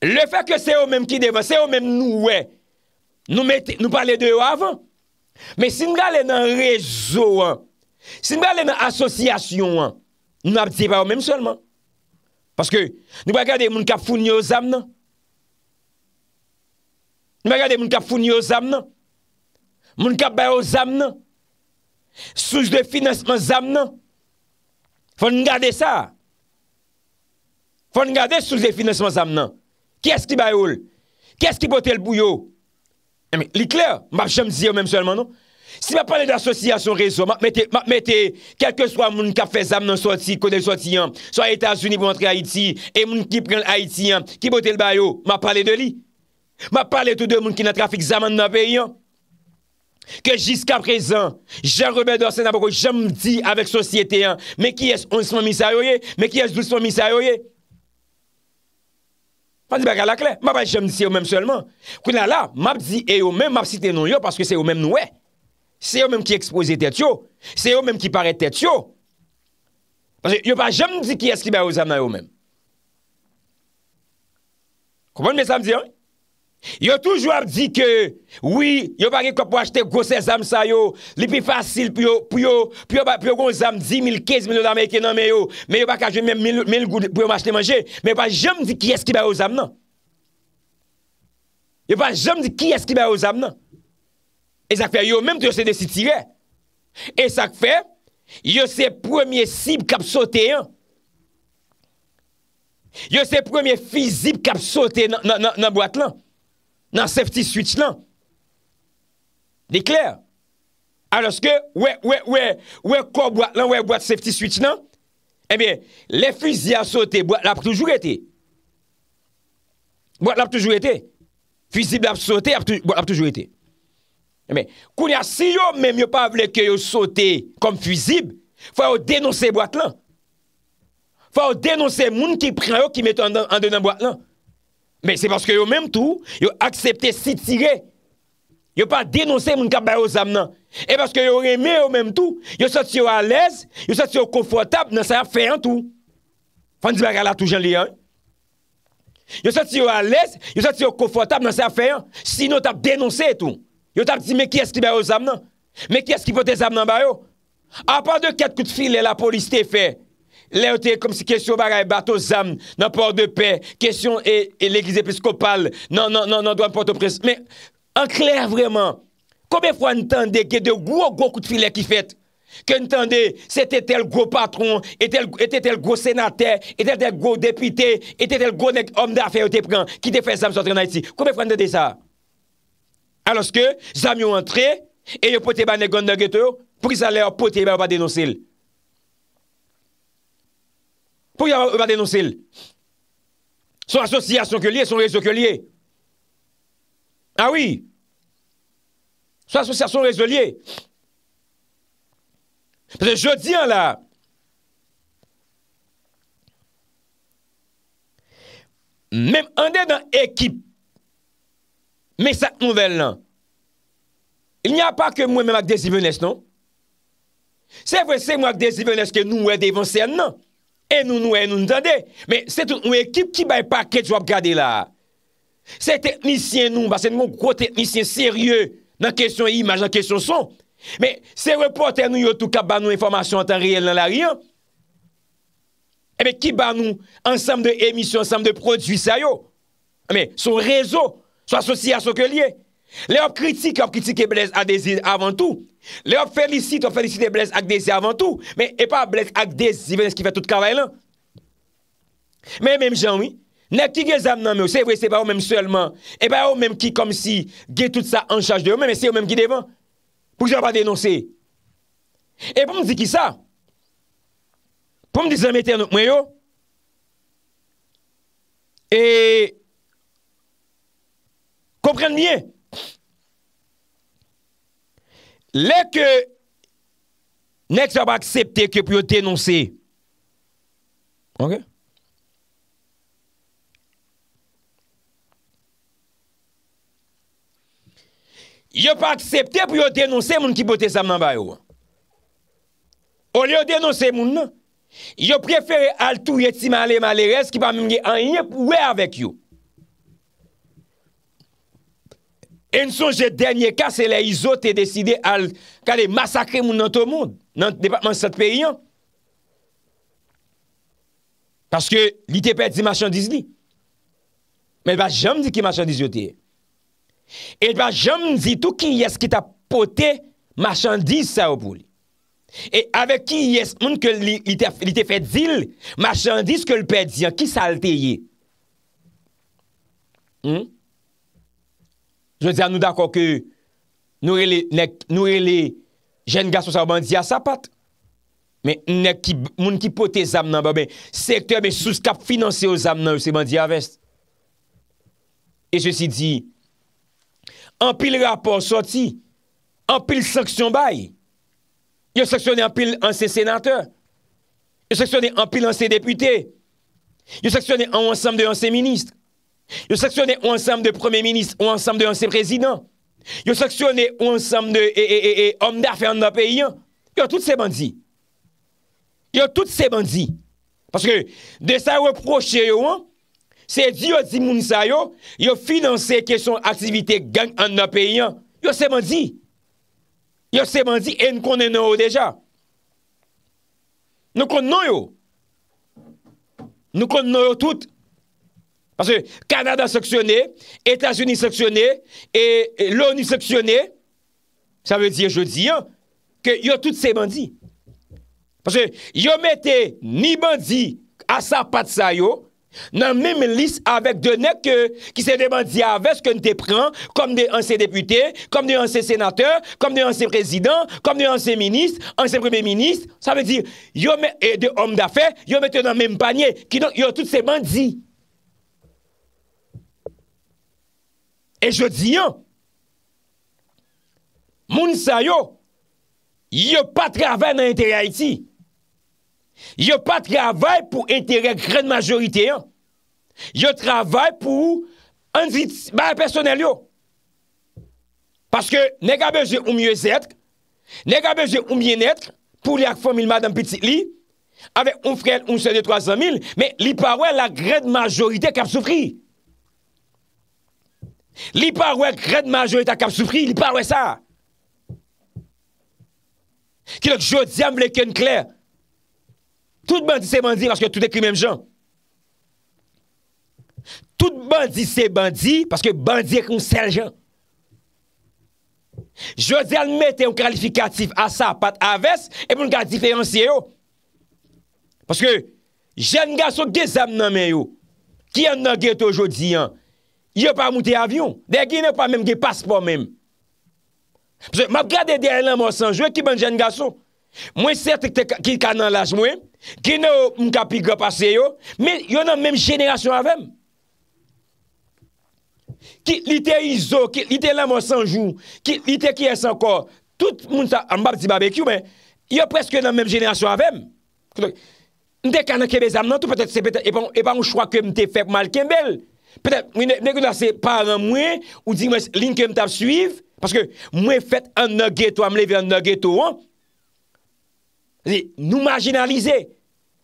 le fek ke se ou menm ki devan, se ou menm nou we, nou pale de ou avan, Men si nou gade nan rezo an, si nou gade nan asosyasyon an, nou nou ap diye bayou menm solman. Paske nou bagade moun ka founye ou zam nan. Nou bagade moun ka founye ou zam nan. Moun ka bayou zam nan. Souj de financeman zam nan. Fon nou gade sa. Fon nou gade souj de financeman non. zam nan. Kye eski bayoul? Kye eski botel bouyo? Fon nou gade sa. Eh, li kler, ma jom di yo menm selman nou. Si ma pale d'associasyon rezo, ma mette, ma mette, kelke swa moun ka fe zam nan soti, kode soti yon, swa Etasuni pou antre Haiti, e moun ki pren l'Haitiyan, ki bote l'bayo, ma pale de li. Ma pale tout de moun ki nan trafik zam an nabe yon. Ke jiska prezen, jen rebe dorsen apoko, jom di avek sosi eteyan, me ki es 11 moun misayoye, me ki es 12 moun misayoye. Pan di bakal akle, ma pa jom di se yo menm selman. Koun la la, map di e yo menm, map si te nou yo, paske se yo menm nou e. Se yo menm ki ekspoze tet yo, se yo menm ki pare tet yo. Panse, yo pa jom di ki eski ba yo zem nan yo menm. Kounpon mwen sa mdi an? Yo toujou ap di ke, oui, yo pa ge kwa pou achete gose zam sa yo, li pi fasil pou yo, pou yo kon zam 10,000, 15,000, nan men yo, men yo pa kajen 1000 goun pou yo machete manje, men yo pa jom di ki eski ba yo zam nan. Yo pa jom di ki eski ba yo zam nan. E sak fe, yo menm tou yo se desi tire. E sak fe, yo se premier sip kap sote yon. Yo se premier fisip kap sote nan boat lan. nan safety switch lan. Dikler. A loske, we, we, we, we kou boat lan, we boat safety switch lan, e eh mi, le fuzi a sote, boat la ap toujou ete. Boat la ap toujou ete. Fuzi blap sote, boat la ap toujou ete. E mi, kou ni a si yo, men mi yo pa vle ke yo sote, kom fuzi, fwa yo denose boat lan. Fwa yo denose moun ki pren yo, ki met an denan boat lan. Fwa yo denose moun ki pren yo, Men se paske yo menm tou, yo aksepte si tire, yo pa denonse moun kap bayo zam nan. E paske yo reme yo menm tou, yo sot si yo alez, yo sot si yo konfotab nan sa fè an tou. Fande di baga la tou jan li an. Yo sot si yo alez, yo sot si yo konfotab nan sa fè an, sino tap denonse tou. Yo tap di meki eski bayo zam nan, meki eski fote zam nan bayo. A pa de ket kout fil le la poliste fè. Le ou te kom si kesyon va ra e bato zam nan port de pe, kesyon e, e l'eglize episkopal nan doan porto pres. Men, an klèr vreman, kome fwa ntande ke de gwo gwo kout filè ki fèt? Ke ntande se te tel gwo patron, ete tel gwo senate, ete tel gwo depite, ete tel gwo nek om da fe ou te pren, ki te fè zam sotren a iti? Kome fwa ntande de sa? Aloske, zam yo antre, e yo pote ba nek gwa nda geto, pou ki sa le yo pote ba ba denosil. pou y avan denonsil, son asosyasyon ke liye, son rezo ke liye, a wii, son asosyasyon rezo liye, se jodi an la, men an de nan ekip, men sa nouvel nan, il n'ya pa ke mwen men ak desi venes non, se fwe se mwen ak desi venes ke nou wè devonsen nan, E nou nou, e nou nou tande, men se tout nou ekip ki bay pa kej wap gade la. Se teknisyen nou, se nou moun kote teknisyen serye, nan kesyon imaj, nan kesyon son, men se repote nou yo tou kap ba nou informasyon an tan riyel nan la riyan, e eh men ki ba nou ansam de emisyon, ansam de produs viseyo, men, eh sou rezo, sou asosya sou ke liye, Le hop kritik, hop kritik e blez akdezi avan tou. Le hop felisite, hop felisite blez akdezi avan tou. Men epa blez akdezi, ven eski fè tout kaway lan. Men menm janwi, nek ki ge zam nanme ou. Se vwe se pa ou menm selman. Epa ou menm ki kom si ge tout sa an chaj de ou. Menm ese ou menm ki devan. Pou jen pa denonse. E pou m di ki sa. Pou m di zanmete an nouk mwen yo. E... Komprende miye. E... Lè kè nèk sè pa akseptè kè pou yo denonsè. Ok. Yo pa akseptè pou yo denonsè moun ki pote sa mnan bay ou. Ou li yo denonsè moun. Yo preferè al tou yeti malè malè res ki pa mwenye anye pou wè avèk yo. En souje denye ka se le izote deside al kade masakre moun nan to moun, nan depatman sot pe yon. Paske li te pedzi machandiz li. Men pa jom di ki machandiz yo te ye. En pa jom di tou ki yas ki ta pote machandiz sa ou pou li. E ave ki yas moun ke li te fedzil, machandiz ke li pedzi an ki sa al te ye. Hmm? Jwen di an nou dakon ke nou re le jen gaspons a mandi a sapat. Men moun ki pote zam nan bebe, sektèm e souskap finanse yo zam nan yo se mandi a vest. E jwen si di, an pil rapor soti, an pil saksyon bay. Yo saksyon an pil an se senate, yo saksyon an pil an se depute, yo saksyon an wansam de an se ministre. Yo saksyonè ou ansam de premier ministre ou ansam de anse prezident. Yo saksyonè ou ansam de omdafe an apèyan. Yo tout se bandi. Yo tout se bandi. Paske de sa reproche yo an, se di yo di mounisa yo, yo finanse ke son aktivite gang an apèyan. Yo se bandi. Yo se bandi en konen yo deja. Nou konen yo. Nou konen yo tout. Kanada s'oksyonè, Etats-Unis s'oksyonè et l'ONU s'oksyonè ça veut dire je dis yon, que yon tout s'est bandi parce que yon mette ni bandi a sa pat sayo nan mèm list avèk de nek ki sè de bandi avèk s'kè n'te pran kom de ansè deputè, kom de ansè sénateur kom de ansè président, kom de ansè minist, ansè premier minist ça veut dire yon de om d'affè yon mette nan mèm panye yon tout s'est bandi E jodi yon, moun sa yon, yon pa travay nan entere ha iti, yon pa travay pou entere kred majorite yon, yon travay pou anzit bar personel yon. Paske nega beje oumye zetre, nega beje oumye netre pou li ak fomilman dan peti li, avek oum frel oum sede 300 mil, me li pa wè la kred majorite kap soufri. Li parwe kred majon et a kap soufri, li parwe sa. Ki lak Jodyan vle ken kler. Tout bandi se bandi, paske tout e kli menm jan. Tout bandi se bandi, paske bandi e kon serjan. Jodyan mette yon kralifikatif a sa pat aves, e pou nga difleansye yo. Paske jen nga sou gizab nan men yo. Ki yon nan geto Jodyan? Yo pa mouti avyon. De genyo pa menm gen paspo menm. Mab gade de lanman sanjou, ki ban jen gassou. Mwen certe ki kanan laj mwen, genyo mkapi grop ase yo, men yo nan menm jenerasyon aven. Ki lite izo, ki lite lanman sanjou, ki lite kyesan kor, tout moun sa mbap di babekyou men, yo preske nan menm jenerasyon aven. Nde kanan kebe zam nan, tou petet se petet epan ou chwak ke mte fek mal kembel. Pe tèp mwen ekou nan se paran mwen, ou di mwen linke mtap suiv, paske mwen fèt an nage toan, mwen leve an nage toan, nou marginalize,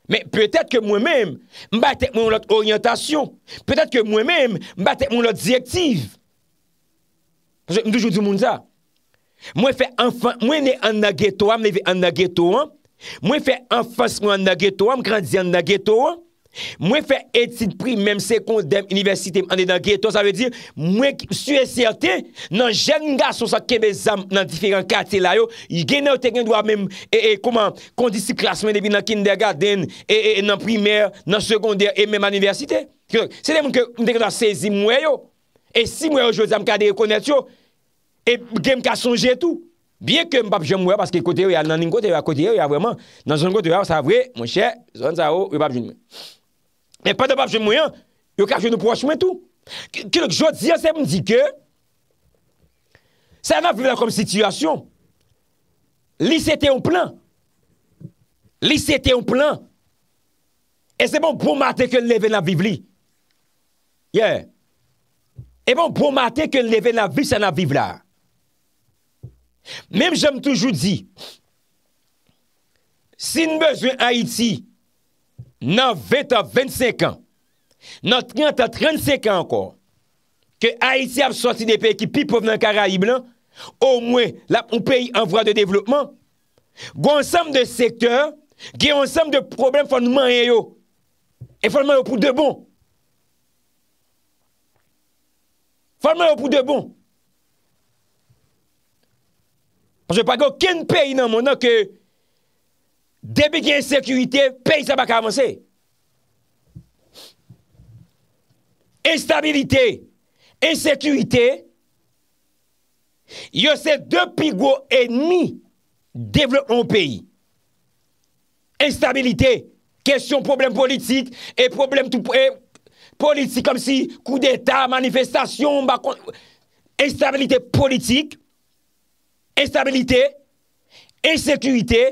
mwen pe tèp ke mwen mèm, mwen batèp mwen lòt oryantasyon, pe tèp ke mwen mèm, mwen batèp mwen lòt dijektiv, mwen toujou di moun sa, mwen fèt an fès, mwen ne an nage toan, mwen leve an nage toan, mwen fèt an fès mwen an nage toan, mwen kran di an nage toan, Mwen fè etid pri mèm sekondèm universitèm an de dan kèy to, sa vè di mwen suè certè nan jèn nga sou sa kèmè zam nan difèren kèy te la yo, genè ou te gen dwa mèm e koman e, kondisi klasmen debi nan kindergarten, e e nan primèr, nan sekondèr, e mèm an universitè. Se de mwen kè mwen dekè nan sezi mwen yo, e si mwen yo jòzèm kèmè zèm kèmè zèm yo, e gen mwen kèmè sonjè tou. Biè kè mwen pap jèm mwen, paske kote yo yal nan nin kote yo, kote yo yal vèman, nan zon kote yo yal sa vwè, mwen chè, z men pa de bap jen mwen, yo kak jen nou pwa chmen tou, ke lak jod ziyan se m di ke, sa nan viv la kom sitiyasyon, li se te yon plan, li se te yon plan, e se bon pou maten ke l leve nan viv li, ye, e bon pou maten ke l leve nan viv, sa nan viv la, men jen m toujou di, si n me jen a iti, nan 20 a 25 an, nan 30 a 35 an ankon, ke a yisi ap sosi de pey ki pi pov nan Karaib lan, ou mwen la ou pey anvwa de devlopman, gwen ansem de sektor, gwen ansem de problem fon nouman en yo, en fon nouman yo pou debon. Fon nouman yo pou debon. Panjè pa gwen ken pey nan mounan ke Demi ki ensekurite, peyi sa ba kavansè. Enstabilite, ensekurite, yo se depi go enmi devlopon peyi. Enstabilite, kesyon problem politik, e problem e politik, kom si kou d'Etat, manifestasyon, enstabilite politik, enstabilite, ensekurite,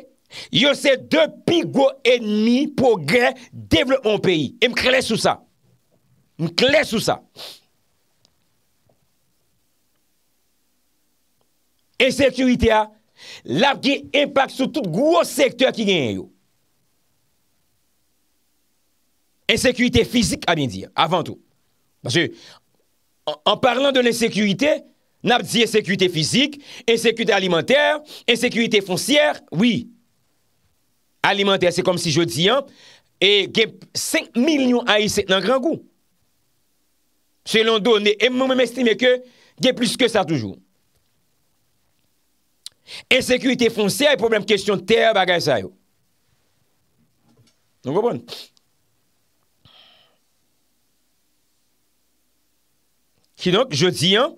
Yo c'est deux pigots ennemis progrès développement pays. Et me clair sous ça. Me clair sous ça. Insécurité a hein? l'a impact sur tout gros secteur qui gagne yo. Insécurité physique à bien dire avant tout. Parce que en, parlant de l'insécurité, n'a dit insécurité physique, insécurité alimentaire, insécurité foncière, oui, Alimente, se kom si jodi an, e gen 5 milyon aise nan gran gou. Se lon do, ne eme mwem estime ke gen plus ke sa toujou. Ensekwite fonse, e problem kestyon ter bagay sa yo. Non gopon. Si donk, jodi an,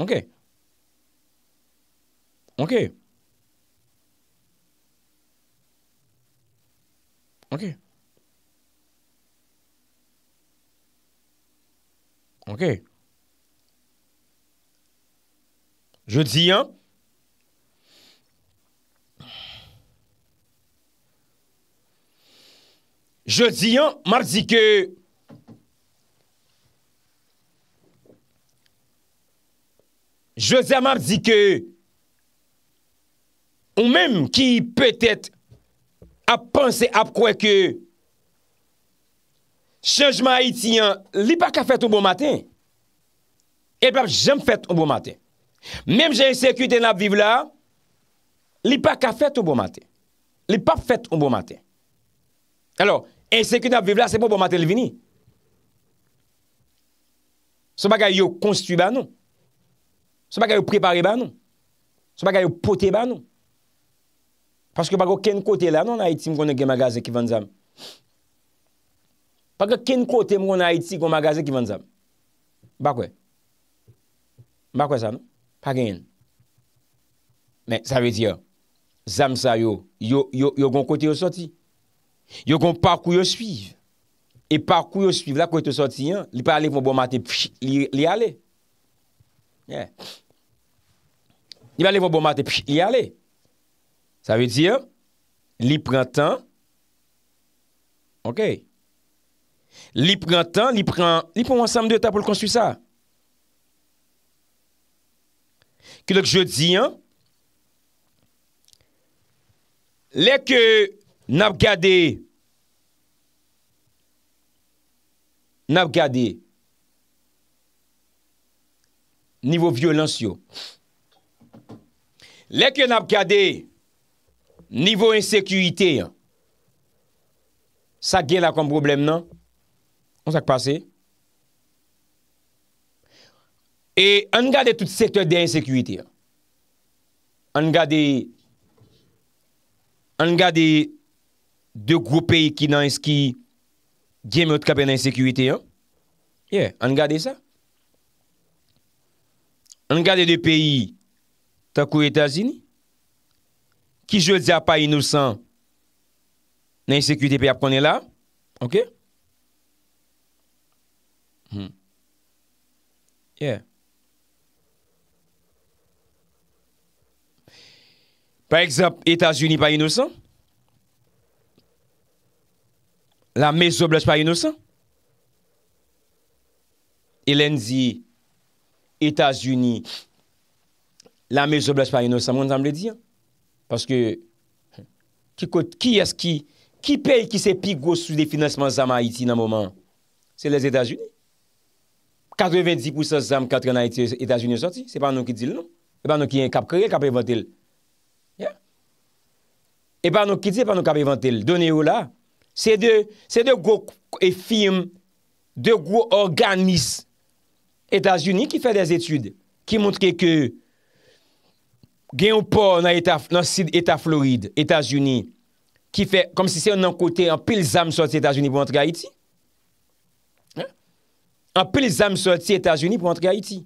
anke, OK. OK. OK. Je dis, hein? Je dis, hein, mardi Je dis Ou menm ki petet ap panse ap kweke chanjman itiyan li pa ka fèt ou bon maten, e pap jen fèt ou bon maten. Menm jen sekwiten ap viv la, li pa ka fèt ou bon maten. Li pa fèt ou bon maten. Alors, en sekwiten ap viv la, sepon bon maten li vini. Se pa kaya yo konstitu ban nou. Se pa kaya yo prepare ban nou. Se pa kaya yo pote ban nou. Paske bago ken kote la, non a iti mkone gen magaze ki ven zam. Pake ken kote mkone a iti kon magaze ki ven zam. Bakwe. Bakwe sa, non? Pake yen. Men, sa ve di yo. Zam sa yo. Yo, yo, yo, yo kon kote yo soti. Yo kon parkou yo suiv. E parkou yo suiv la kote yo soti, yon. Li pa ale von bon mate, bon psh, li ale. Ye. Li pa ale von bon mate, psh, li ale. Ye. Sa ve diyo, li pran tan. Ok. Li pran tan, li pran... Li pou ansem de ta pou l'konsu sa. Kedok jodi an. Lek yo nab gade. Nab gade. Nivou vyolans yo. Lek yo nab gade. Lek yo nab gade. Nivou ensekuité yon. Sa gen la kon problem nan? On sa k'pase? E an gade tout sektor de ensekuité yon. An gade... An gade... De groupeyi ki nan eski... Gen mot kabe nan ensekuité yon. Yeah, an gade sa. An gade de peyi... Takou Etasini. ki je di ap pa inousan, nan yon sekwite pe ap konen la, ok? Hmm. Yeah. Par ekzap, Etas-Uni pa inousan? La mezo blush pa inousan? Elen di, Etas-Uni, la mezo blush pa inousan, mwen zanm le di an? Paske ki pey ki se pi go sou de financeman zama Haiti nan mouman? Se les Etats-Unis. 90% zama katre na Haiti Etats-Unis yon soti. Se pa nou ki dil nou. Se pa nou ki yon kap kre, kap evantil. Ya. E pa nou ki dil, pa nou kap evantil. Donye ou la. Se de go e firm, de go organize Etats-Unis ki fe des etudes. Ki montre ke... gen yon por nan sida Eta Floride, Eta Jouni, ki fe kom si se yon nan kote, an pe l zanm sorti Eta Jouni pou antre Haiti. An pe l zanm sorti Eta Jouni pou antre Haiti.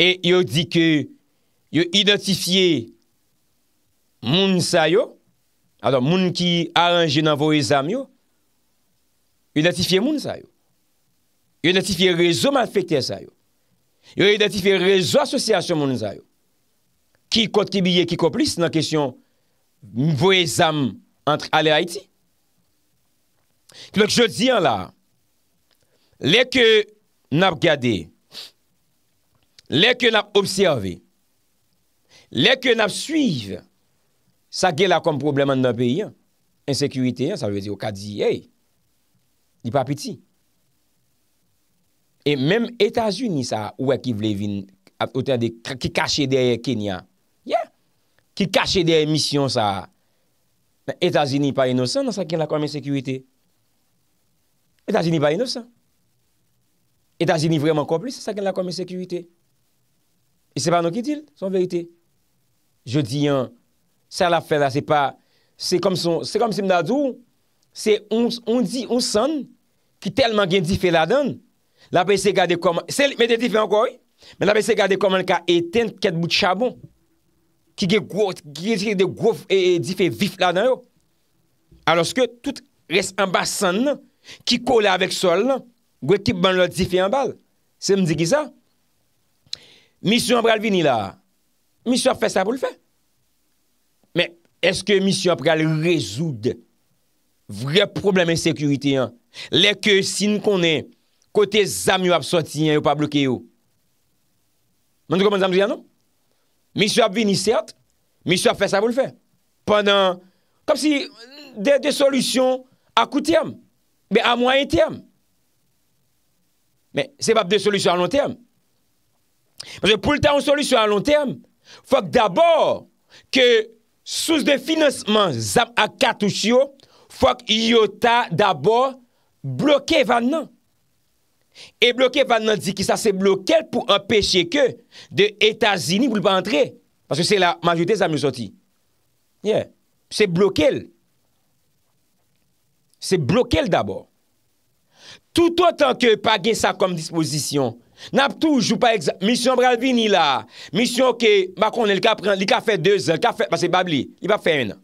E yo di ke, yo identifiye moun sa yo, adon moun ki aranje nan vò e zanm yo, yo identifiye moun sa yo. Yo identifiye rezo manfekte sa yo. Yo identifiye rejou asosyasyon moun nou zayou. Ki kote ki biye, ki kope lis, nan kesyon mwoy zam entre ale Haiti. Plouk jodi an la, lek yo nap gade, lek yo nap observe, lek yo nap suive, sa ge la kom probleman nan peyi an, ensekuiti an, sa vezi yo ka di, hey, di papiti, Et mèm Etats-Unis sa, ouè e ki vle vin, ki kache derye Kenya. Yeah! Ki kache derye mission sa. Etats-Unis pa inosan, sa gen la komen sekurite. Etats-Unis pa inosan. Etats-Unis vreman komplis, sa gen la komen sekurite. E se pa nou ki dil, son verite. Je di yon, sa la fè la, se pa, se kom se mnadou, se on di, on san, ki telman gen di fè la danne, La pe se gade koman... Se mette dife an koy, men la pe se gade koman ka eten ket bout chabon ki ge grof e, e dife vif la den yo. Aloske tout res en basan ki kola avek sol gwe kip ban lot dife an bal. Se m di ki sa? Misyon pral vini la. Misyon fè sa pou l fè. Men, eske misyon pral rezoud vre probleme sekurite an? Lè ke sin konen kote zam yo ap sotinyen yo pa bloke yo. Mwen dikwa mwen zam ziyan nou? Mi sou ap vi ni sèrt, mi sou ap fè sa pou l fè. Pendan, kom si, de solusyon akoutyem, be a mwen etyem. Me, se pap de solusyon an lontyem. Mwen se pou l ta an solusyon an lontyem, fòk dabor, ke sous de financeman zam akatouchyo, fòk yota dabor bloke vannan. E bloke fad nan di ki sa se bloke l pou empeshe ke de Etasini pou l pa antre. Paske se la majyote zanmou soti. Yeah. Se bloke l. Se bloke l dabor. Tout an tan ke pa gen sa kom disposisyon. N ap touj ou pa exa... Mission bralvini la. Mission ke... Bakon el ka pre... El ka fe 2 an. El ka fe... Passe bab li. El pa fe 1 an.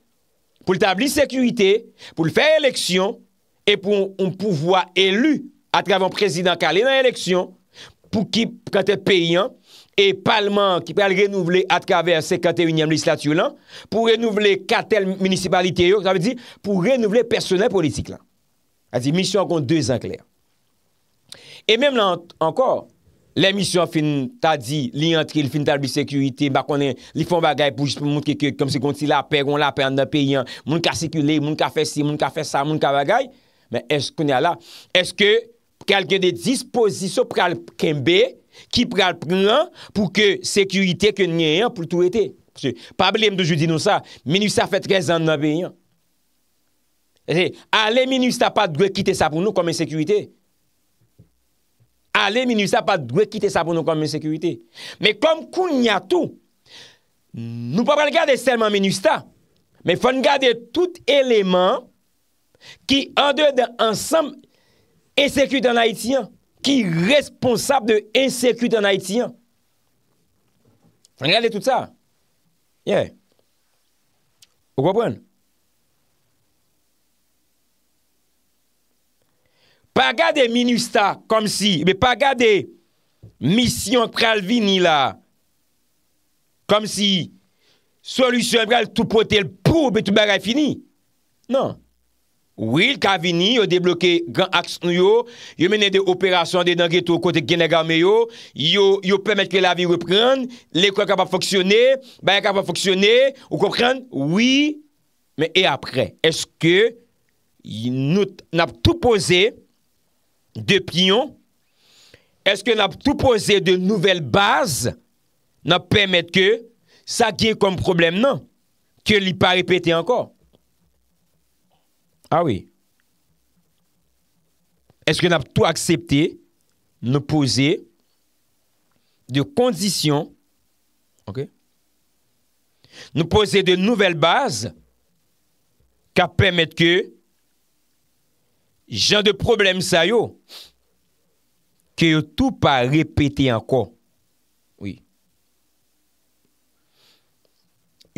pou l'tabli sekurite, pou l'fè releksyon, et pou mpouvoi elu atravan prezident kalé nan releksyon, pou ki kante peyyan, et palman ki pal renouvle atrave 51e listat yo lan, pou renouvle katel municipalité yo, pou renouvle personel politik lan. Azi, misyon akon 2 an klè. Et mèm lan ankor, Le misyon fin ta di, li antre, li fin ta bi sekurite, ba konen, li fon bagay pou jis pou moun ke ke, kom se konti la pe, on la pe, an da pe yon, moun ka sekule, moun ka fese, moun ka fese sa, moun ka bagay, men eskoun ya la. Eske, kelke de dispoziso pral kembe, ki pral pran, pou ke sekurite ke nye yon pou tou ete. Se, pablèm de jou di nou sa, meni sa fè trez an nan be yon. Ese, ale meni sa pa dwe kite sa pou nou komen sekurite. Ale, Minusta pa dwe kite sa bonon kon men sekurite. Me kom kou nyatou, nou pa pran gade selman Minusta, me fon gade tout eleman ki an de ansem ensekut an Haitian, ki responsab de ensekut an Haitian. Fon gade tout sa. Ye. Ok. Ou pa pran? pa gade minusta kom si, be pa gade, misyon pral vini la, kom si, solusyon pral tou potel pou, be tou bagay fini, nan, wil ka vini, yo debloké gran aks nou yo, yo menè de operasyon de dengetou kote genega meyo, yo pèmèt ke la vini wè pren, le kwa ka pa foksyone, ba ya ka pa foksyone, wè pren, wii, me e apre, eske, nou nap tou posey, de pion, Est-ce que nous avons tout posé de nouvelles bases nous permettre que ça qui est comme problème, non Que ne pas répéter encore Ah oui. Est-ce que nous avons tout accepté nous poser de conditions Ok Nous poser de nouvelles bases qui permettent que jen de problem sa yo, ke yo tout pa repete anko, oui,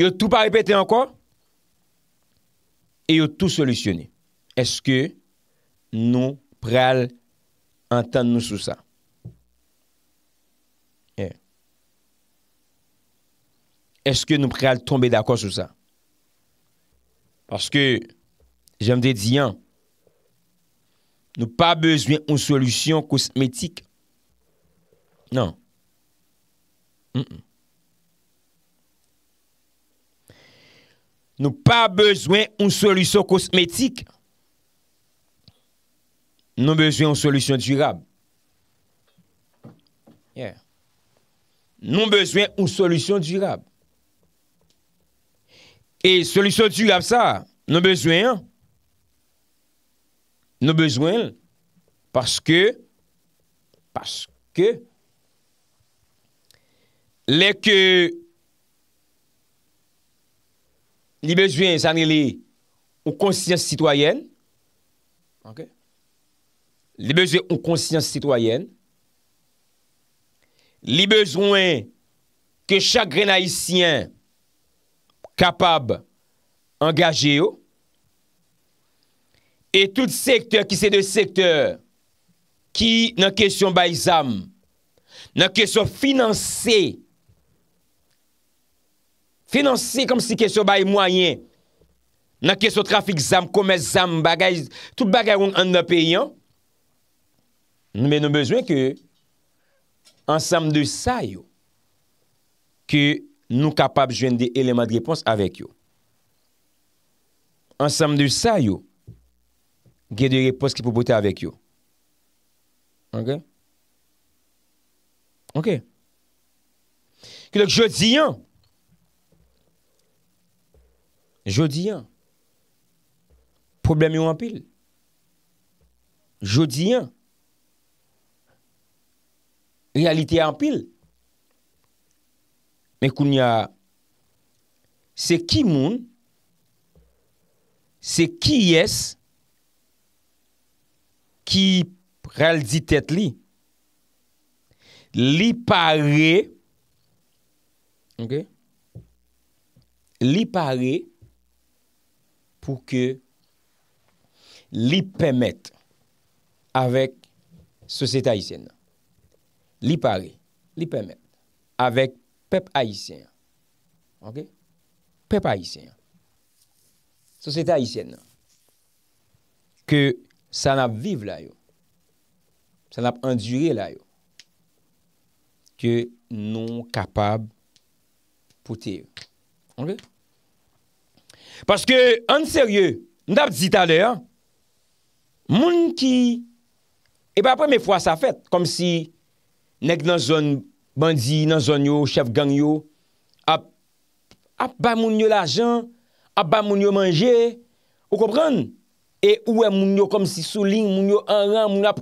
yo tout pa repete anko, e yo tout solisyone, eske nou preal entende nou sou sa, eh, eske nou preal tombe dako sou sa, parce ke, jen me de diyan, Nous pas besoin d'une solution cosmétique. Non. Nous n'avons Nous pas besoin d'une solution cosmétique. Nous besoin d'une solution durable. Yeah. Nous besoin d'une solution durable. Et solution durable ça, nous besoin hein. nou bezwen, paske, paske, le ke, li bezwen zaneli, ou konsidens sitwayen, ok, li bezwen ou konsidens sitwayen, li bezwen, ke chakren haisyen, kapab, engaje yo, Et tout sektor ki se de sektor ki nan kesyon bay zam, nan kesyon finanse, finanse konm si kesyon bay mwayen, nan kesyon trafik zam, komes zam, bagaj, tout bagaj an de peyan, nou men nou bezwen ke an sam de sa yo ke nou kapab jwen de eleman de repons avek yo. An sam de sa yo gen de repos ki pou bote avèk yo. Ok? Ok. Kèdèk jodi yon. Jodi yon. Problem yon apil. Jodi yon. Realite apil. Mè koun ya se ki moun, se ki yes, ki pral di tèt li, li pare, li pare, pou ke, li pèmèt, avèk, sòsè ta isè nan, li pare, li pèmèt, avèk, pep a isè, pep a isè, sòsè ta isè nan, ke, San ap viv la yo. San ap endurye la yo. Ke nou kapab pote yo. Onge? Paske, an serye, nou ap di taler, moun ki, e ba ap reme fwa sa fet, kom si, nek nan zon bandi, nan zon yo, chef gang yo, ap, ap ba moun yo la jan, ap ba moun yo manje, ou kopran? Moun, E ouwe moun yo kom si souling, moun yo anran, moun ap.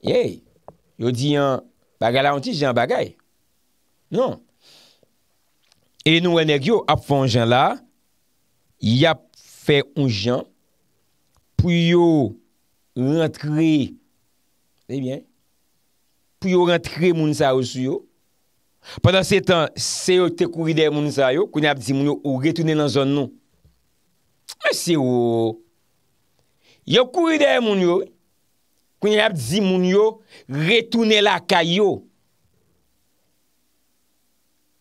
Yey, yo di an bagala an ti, jen bagay. Non. E nou anek yo ap fè un jan la, yap fè un jan, pou yo rentre, se eh bien, pou yo rentre moun sa ou su yo. Pendan se tan, se yo tekouride moun sa yo, koun ap di moun yo ou retoune nan zon nou. Mè se ou, yo kou yi de moun yo, kwenye ap zi moun yo, retoune la kayo.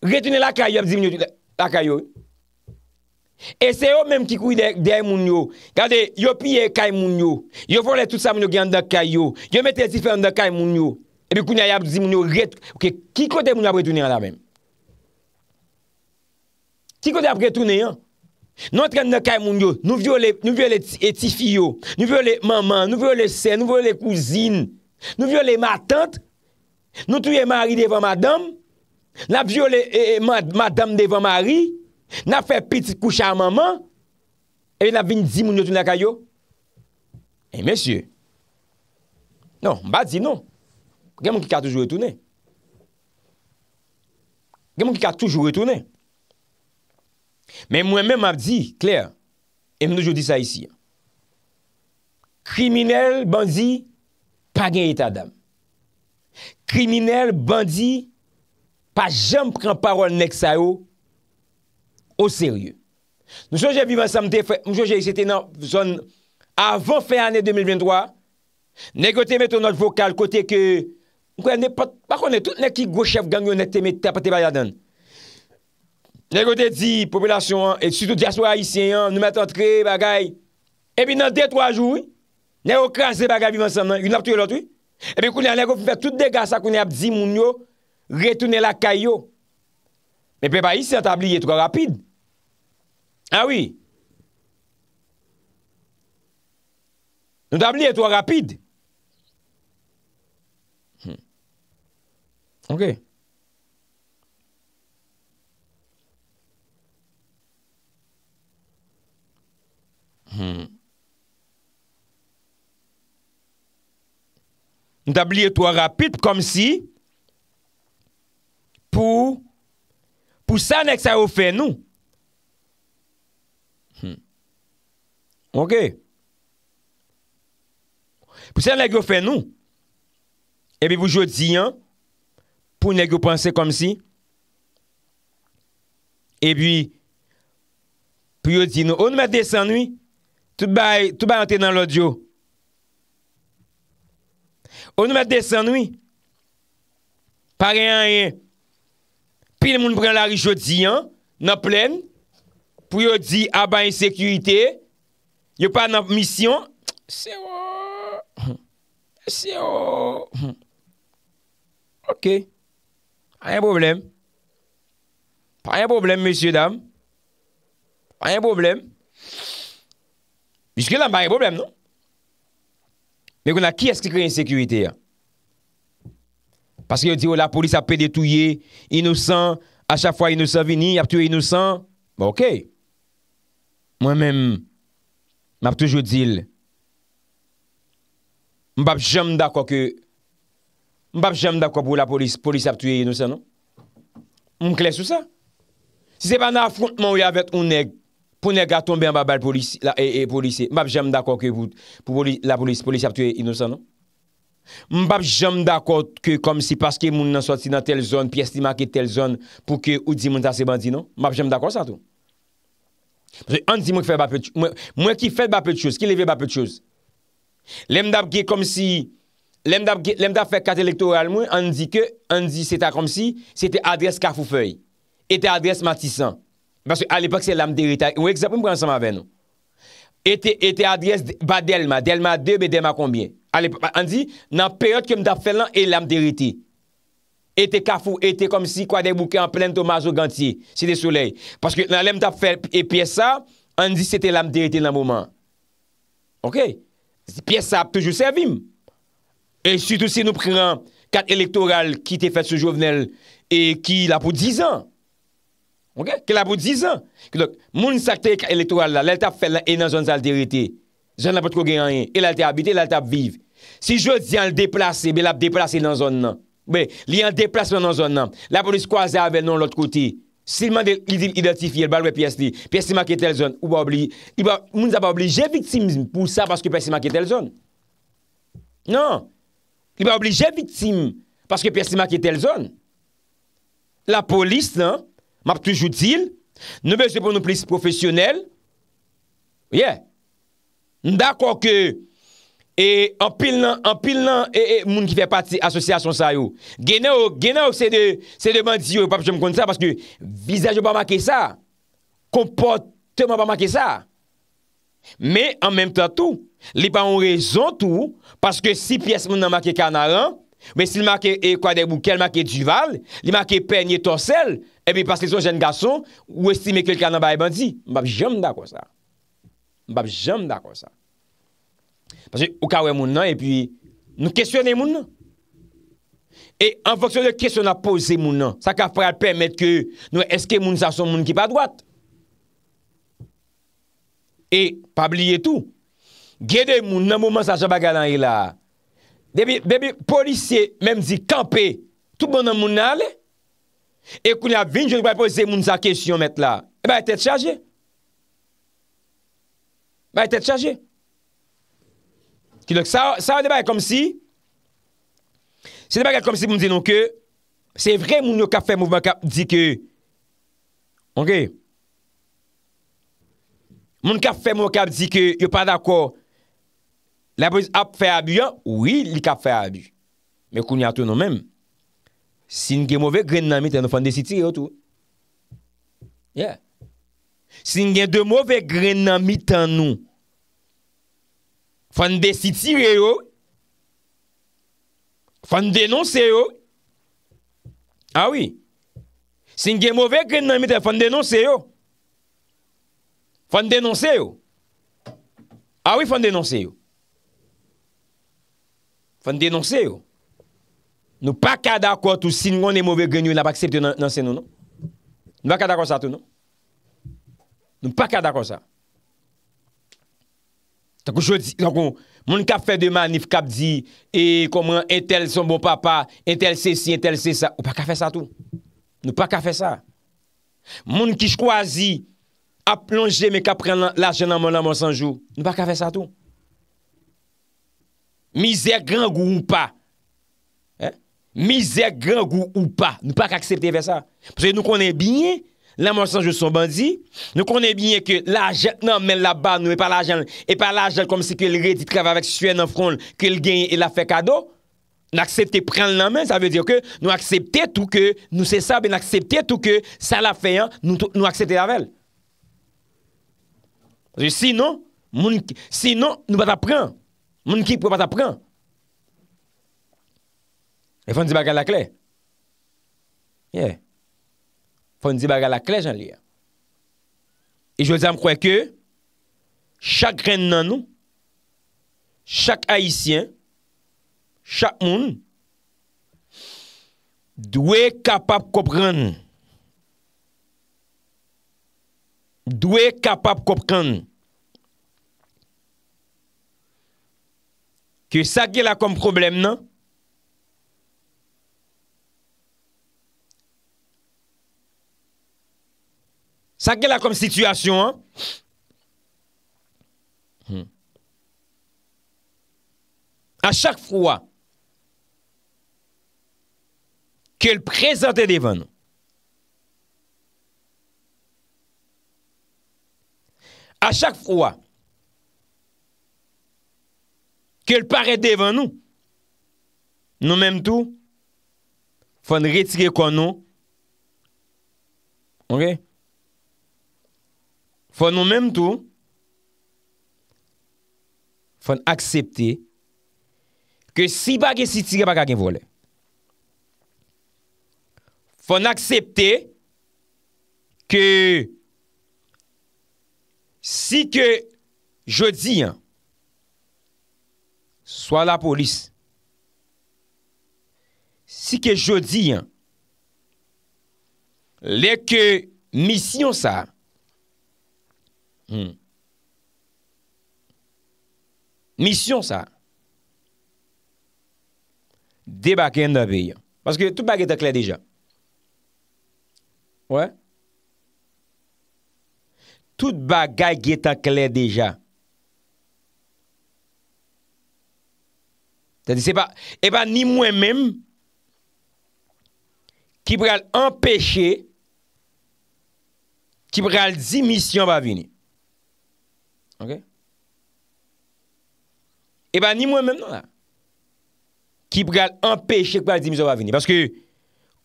Retoune la kayo ap zi moun yo, la kayo. E se ou mèm ki kou yi de moun yo, kade, yo piye kay moun yo, yo fòre tout sa moun yo gen an da kayo, yo mète zi fè an da kay moun yo, epi kwenye ap zi moun yo, retoune la kayo. Ok, ki kote moun yo ap retoune an la mèm? Ki kote ap retoune an la mèm? Nou vyo lè ti fiyo, nou vyo lè maman, nou vyo lè sè, nou vyo lè kouzine, nou vyo lè matante, nou touye eh, mari non, devan madame, nou vyo lè madame devan mari, nou fè piti kouchan maman, nou vyo lè vindi moun yotoun lè kayo. E men sè, nou mba di nou, gen moun ki ka toujou etounè. Gen moun ki ka toujou etounè. Men mwen men map di, kler, e mwen nou jodi sa isi. Kriminel bandi, pa gen yi ta dam. Kriminel bandi, pa jen pren parol nek sa yo, o serye. Mwen jonge viwansam, mwen jonge yi sete nan avon fey ane 2023, nekote meto not vokal kote ke, mwen kwen ne pakone tout nek ki gwochev gangyo nek teme tapate bayadan. Nèkote di, popolasyon an, et sütou di aswa a isyen an, nou met antre bagay, epi nan detwa jou, nèkote krase bagay vivansan nan, yon ap tou yon lotou, epi kounen an, nèkote foun fè tout de gasa kounen ap di moun yo, retounen la kayo. Mè pe pa isye, an tabliye tou ka rapide. An ah wii. Nou tabliye tou ka rapide. Hmm. Ok. Ok. Hmm. Ndab liye to rapit kom si, pou, pou sa nek sa ou fe nou. Hmm. Ok. Pou sa nek ou fe nou, e bi vou jodi, pou nek ou panse kom si, e bi, pou yo di nou, ou nou me de san nou, e bi, Tout bay, tout bay ante nan l'odyo. O nou ma desen, oui. Pa gen an yen. Pi le moun pre an la ri jodi, an. Nan plen. Pou yo di, aban ah yon sekurite. Yo pa nan misyon. Se yo... Se yo... Ok. Rien boblem. Rien boblem, monsie dam. Rien boblem. Ok. Jiske non? la mba yon problem nou. Mbe kon a ki eski kre insekurite ya? Paske yo di yo la polis ap pe detouye, inousan, a chak fwa inousan vini, ap touye inousan, non? mba ok. Mwen men, mba ap toujou dil, mba ap jom da kwa ke, mba ap jom da kwa pou la polis, polis ap touye inousan nou. Mbe mkle sou sa. Si se pa nan affrontman ou yavet un ek, Pounen gato mbe an ba bal polisi, la e e polisi, mbap jem d'akot ke vout pou polisi, polisi ap tue inosan, non? Mbap jem d'akot ke kom si paske moun nan soti nan tel zon, pi estima ke tel zon pou ke ou di moun ta se bandi, non? Mbap jem d'akot sa tou? Mwen ki fèd ba pèd chouz, ki leve ba pèd chouz. Lem dab ge kom si, lem dab fe katelektoral mwen, an di ke, an di se ta kom si, se te adres kafou fèy, e te adres matisan. Baske al epak se lam derite. Ou ek zapoum kwa ansama ven nou? Ete adres ba delma. Delma 2 be delma konbien. An di nan peryot kem da fel lan e lam derite. Ete kafou. Ete kom si kwa dek bouke an plen to mazo ganti. Se de soley. Paske nan lem da fel e piye sa. An di se te lam derite nan mouman. Ok? Piye sa ap tejou servim. E sitou se nou preran kat elektoral ki te fet se jovenel. E ki la pou 10 an. Ok? Kè la pou 10 an. Kè lòk, moun sakte ek elektoral la, lèl tap fèl nan enan zon zal dirite. Zon la pou tko gen an yen. E lèl te habite, lèl tap vive. Si jò di an deplase, be lèl ap deplase nan zon nan. Be, li an deplase nan zon nan. La polis kwa zè avèl nan lòt kote. Si lèl mande idil identifi el balwe PSD, PSD makye tel zon, ou ba oubli. Moun zè pa oubli, jè vitim pou sa paske PSD makye tel zon. Nan. I ba oubli, jè vitim paske PSD makye tel zon. La polis nan map toujou dil, nou ve jepon nou plis profesyonel, ouye, nou da kwa ke, e, an pil nan, an pil nan, e, e moun ki fe pati asosyasyon sa yo, genè ou, genè ou se de, se de bandi yo, pap jom kon sa, paske, vizaj yo pa make sa, kompot, te man pa make sa, me, an menm tan tou, li pa an rezon tou, paske si pias moun nan make kanaran, men si le make, e kwa de bouke, li make duval, li make penye tonsel, epi paske son jen gason, ou estime kelkanan ba e bandi, mbap jom da kwa sa. Mbap jom da kwa sa. Paske ou kawen moun nan, epi nou kesyonen moun nan. E an foksyon de kesyon na pose moun nan, sa ka fwarel pwemet ke, nou eske moun sa son moun ki pa dwat. E pabliye tou, gede moun nan mouman sa jaba gadan e la. Depi, depi, polisye menm di kampe, tou bonan moun nan le, Ekouni ap vin, joun pou ap pose moun za kech yon met la. E ba ete chaje. E ba ete chaje. Sa ou deba e kom si? Sa ou deba e kom si pou mou denon ke, se vre moun yo kap fe mou mou kap di ke, moun kap fe mou mou kap di ke, yo pa da kwa, la pou ap fe abu ya, oui li kap fe abu. Ekouni atoun nou menm. Sin gen mouve gren nan mitan nou fande sitire yo tou. Yeah. Sin gen dè mouve gren nan mitan nou. Fande sitire yo. Fande non se yo. Awi. Ah Sin gen mouve gren nan mitan fande non se yo. Fande non se yo. Awi ah fande non se yo. Fande non se yo. Nou pa ka da kwa tou si nou ane mouve genyo la bak septe nan se nou, nou? Nou pa ka da kwa sa tou, nou? Nou pa ka da kwa sa. Tako chou di, tako, moun ka fe deman if kap di, e koman entel son bon papa, entel se si, entel se sa, nou pa ka fe sa tou. Nou pa ka fe sa. Moun ki chkwazi a plonje me kap pren la jenan moun amon sanjou, nou pa ka fe sa tou. Mize gran goun pa. Mise grand gou ou pa. Nou pa aksepte ve sa. Nou konen binye la monsanjou sou bandi. Nou konen binye ke la jen, nan men la ban nou e pa la jen. E pa la jen kom se ke l redi trava vek suen an fronl ke l genye e la fe kado. Nan aksepte pren nan men. Sa ve diyo ke nou aksepte tou ke nou se sa be nan aksepte tou ke sa la fe an nou aksepte la vel. Sinon, sinon nou pa ta pren. Moun ki pou pa ta pren. E fon di baga lakle Fon di baga lakle jan li ya E jwese am kwen ke Chak ren nan nou Chak haisyen Chak moun Dwe kapap kopren Dwe kapap kopren Dwe kapap kopren Ke sakye la kom problem nan Sa gè la kom situasyon an? Hmm. A chak fwa ke l prezante devan nou. A chak fwa ke l pare devan nou. Nou menm tou fon retike kon nou. Ok? Ok? Fon nou menm tou Fon aksepte Ke si bag e si tige Bak a gen vole Fon aksepte Ke Si ke Je di So la polis Si ke je di Le ke Misyon sa Hmm. Misyon sa De ba gen da bi Paske tout bagay get akle deja Ouè Tout bagay get akle deja Te di se pa E pa ni mwen men Ki pral empèche Ki pral di misyon ba vini E eh ba ni mwen mèm nan la. Ki pou gade empèche pou gade di mizou avini. Parce que,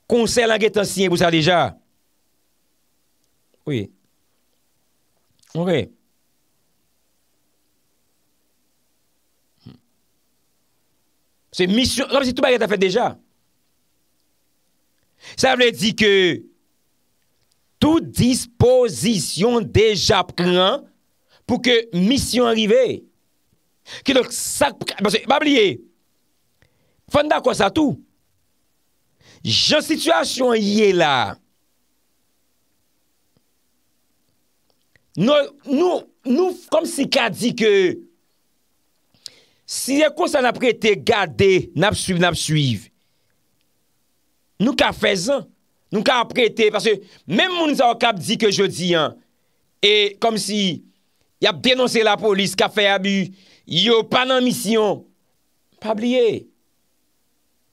konsey langète ansyen pou sa deja. Ouye. Ouye. Se misyon, ram si tou bagète a fèd deja. Sa vle di ke, tou dispozisyon deja pran, pou ke misyon arrive, ki lòk sak pou ka... Basè, bab liye, fonda kwa sa tou, jò situasyon yè la, nou, nou, nou, kom si ka di ke, si lè e kon sa napre te gade, nap suive, nap suive, nou ka fe zan, nou ka apre te, basè, mèm mouni sa wakab di ke jodi, yon, et kom si... Y ap denonse la polis ka fe abu yo panan misyon. Pa bliye.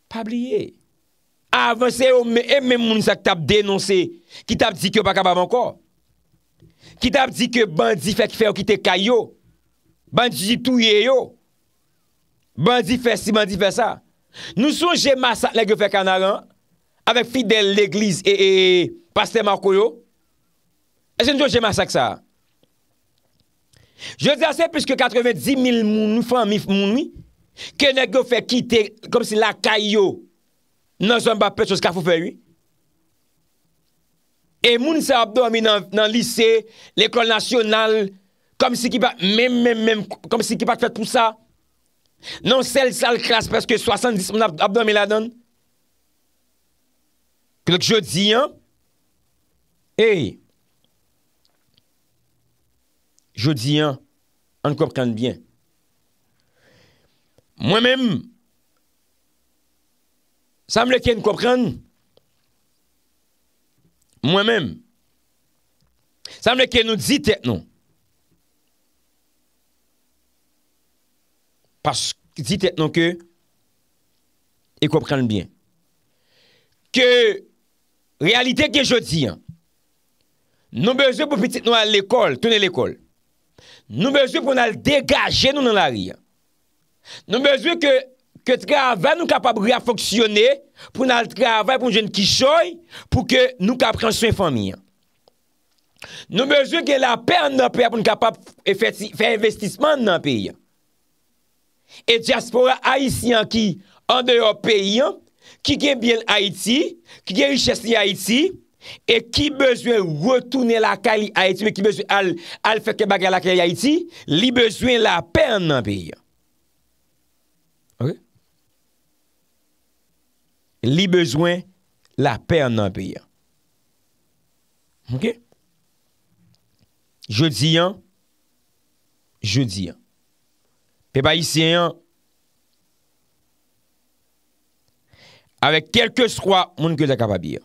Pa bliye. A avanse yo men e men moun sa ki ta ap denonse. Ki ta ap di ki yo pa kabab anko. Ki ta ap di ki yo bandi fek fe yo ki te kay yo. Bandi di touye yo. Bandi fe si bandi fe sa. Nou son jem masak la ge fek anaran. Avek fidel l'eglis e, e, e paste Marko yo. E jen jen jem masak sa. Je di ase pwiske 90.000 moun fwa mif moun mi, ke negyo fe kite kom si la kayo, nan son ba pet chos ka fwou fe yi. E moun se abdou a mi nan lise, l'ekol nasyonal, kom si ki pa, men men men, kom si ki pa te fet pou sa, nan sel sal klas preske 70 moun abdou a mi la don. Klo kjo di an, ey, jodi an, an kopran byen. Mwen men, sa mwen ke an kopran, mwen men, sa mwen ke nou ditek nou, pask ditek nou ke, e kopran byen. Ke, realite ke jodi an, nou bezou pou piti nou al ekol, tounel ekol, Nou bezwe pou nou al degaje nou nan la riyan. Nou bezwe ke traval nou kapab reafoksyone pou nou al traval pou nou jen ki choy pou ke nou kapran chwen famiyan. Nou bezwe gen la per nan per pou nou kapab fè investisman nan periyan. E diaspora Haitian ki an de yo periyan ki gen bien Haiti, ki gen riches li Haiti. e ki bezwen wotounen la kali a iti al feke baga la kali a iti li bezwen la pen nan piya li bezwen la pen nan piya ok je di yan je di yan pe pa yi siyan pe pa yi siyan avek kelke skwa moun ke zakap api ya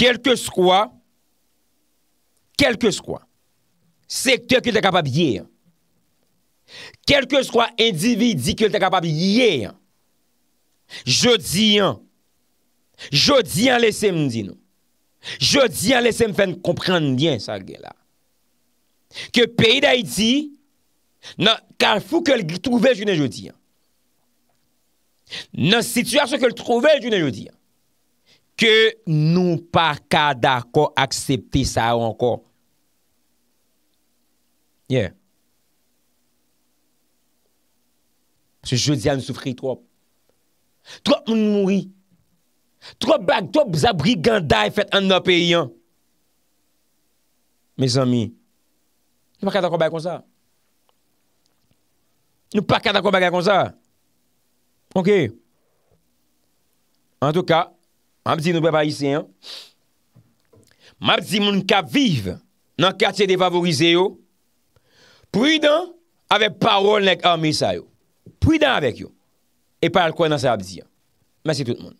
kelke skwa, kelke skwa, seke ke te kapab ye, kelke skwa endivi di ke te kapab ye, jodi an, jodi an lese m di nou, jodi an lese m fen komprende bien sa gè la, ke peyi da iti, nan, kar fou ke l trouve june jodi an, nan situasyon ke l trouve june jodi an, ke nou pa kada ko aksepti sa anko. Yeah. Se jodi an soufri trop. Trop moun mouri. Trop bag, trop zabriganday fet an nou peyyan. Mes ami, nou pa kada ko bag kon sa. Nou pa kada ko bag kon sa. Ok. En tout ka, Mabzi nou bepa yise yon. Mabzi moun ka vive nan kate defavorize yo. Puy dan ave parol nek an misa yo. Puy dan avek yo. E pal kwen nan sa abzi yon. Mase tout moun.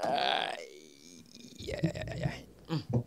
Ayy. Ayy.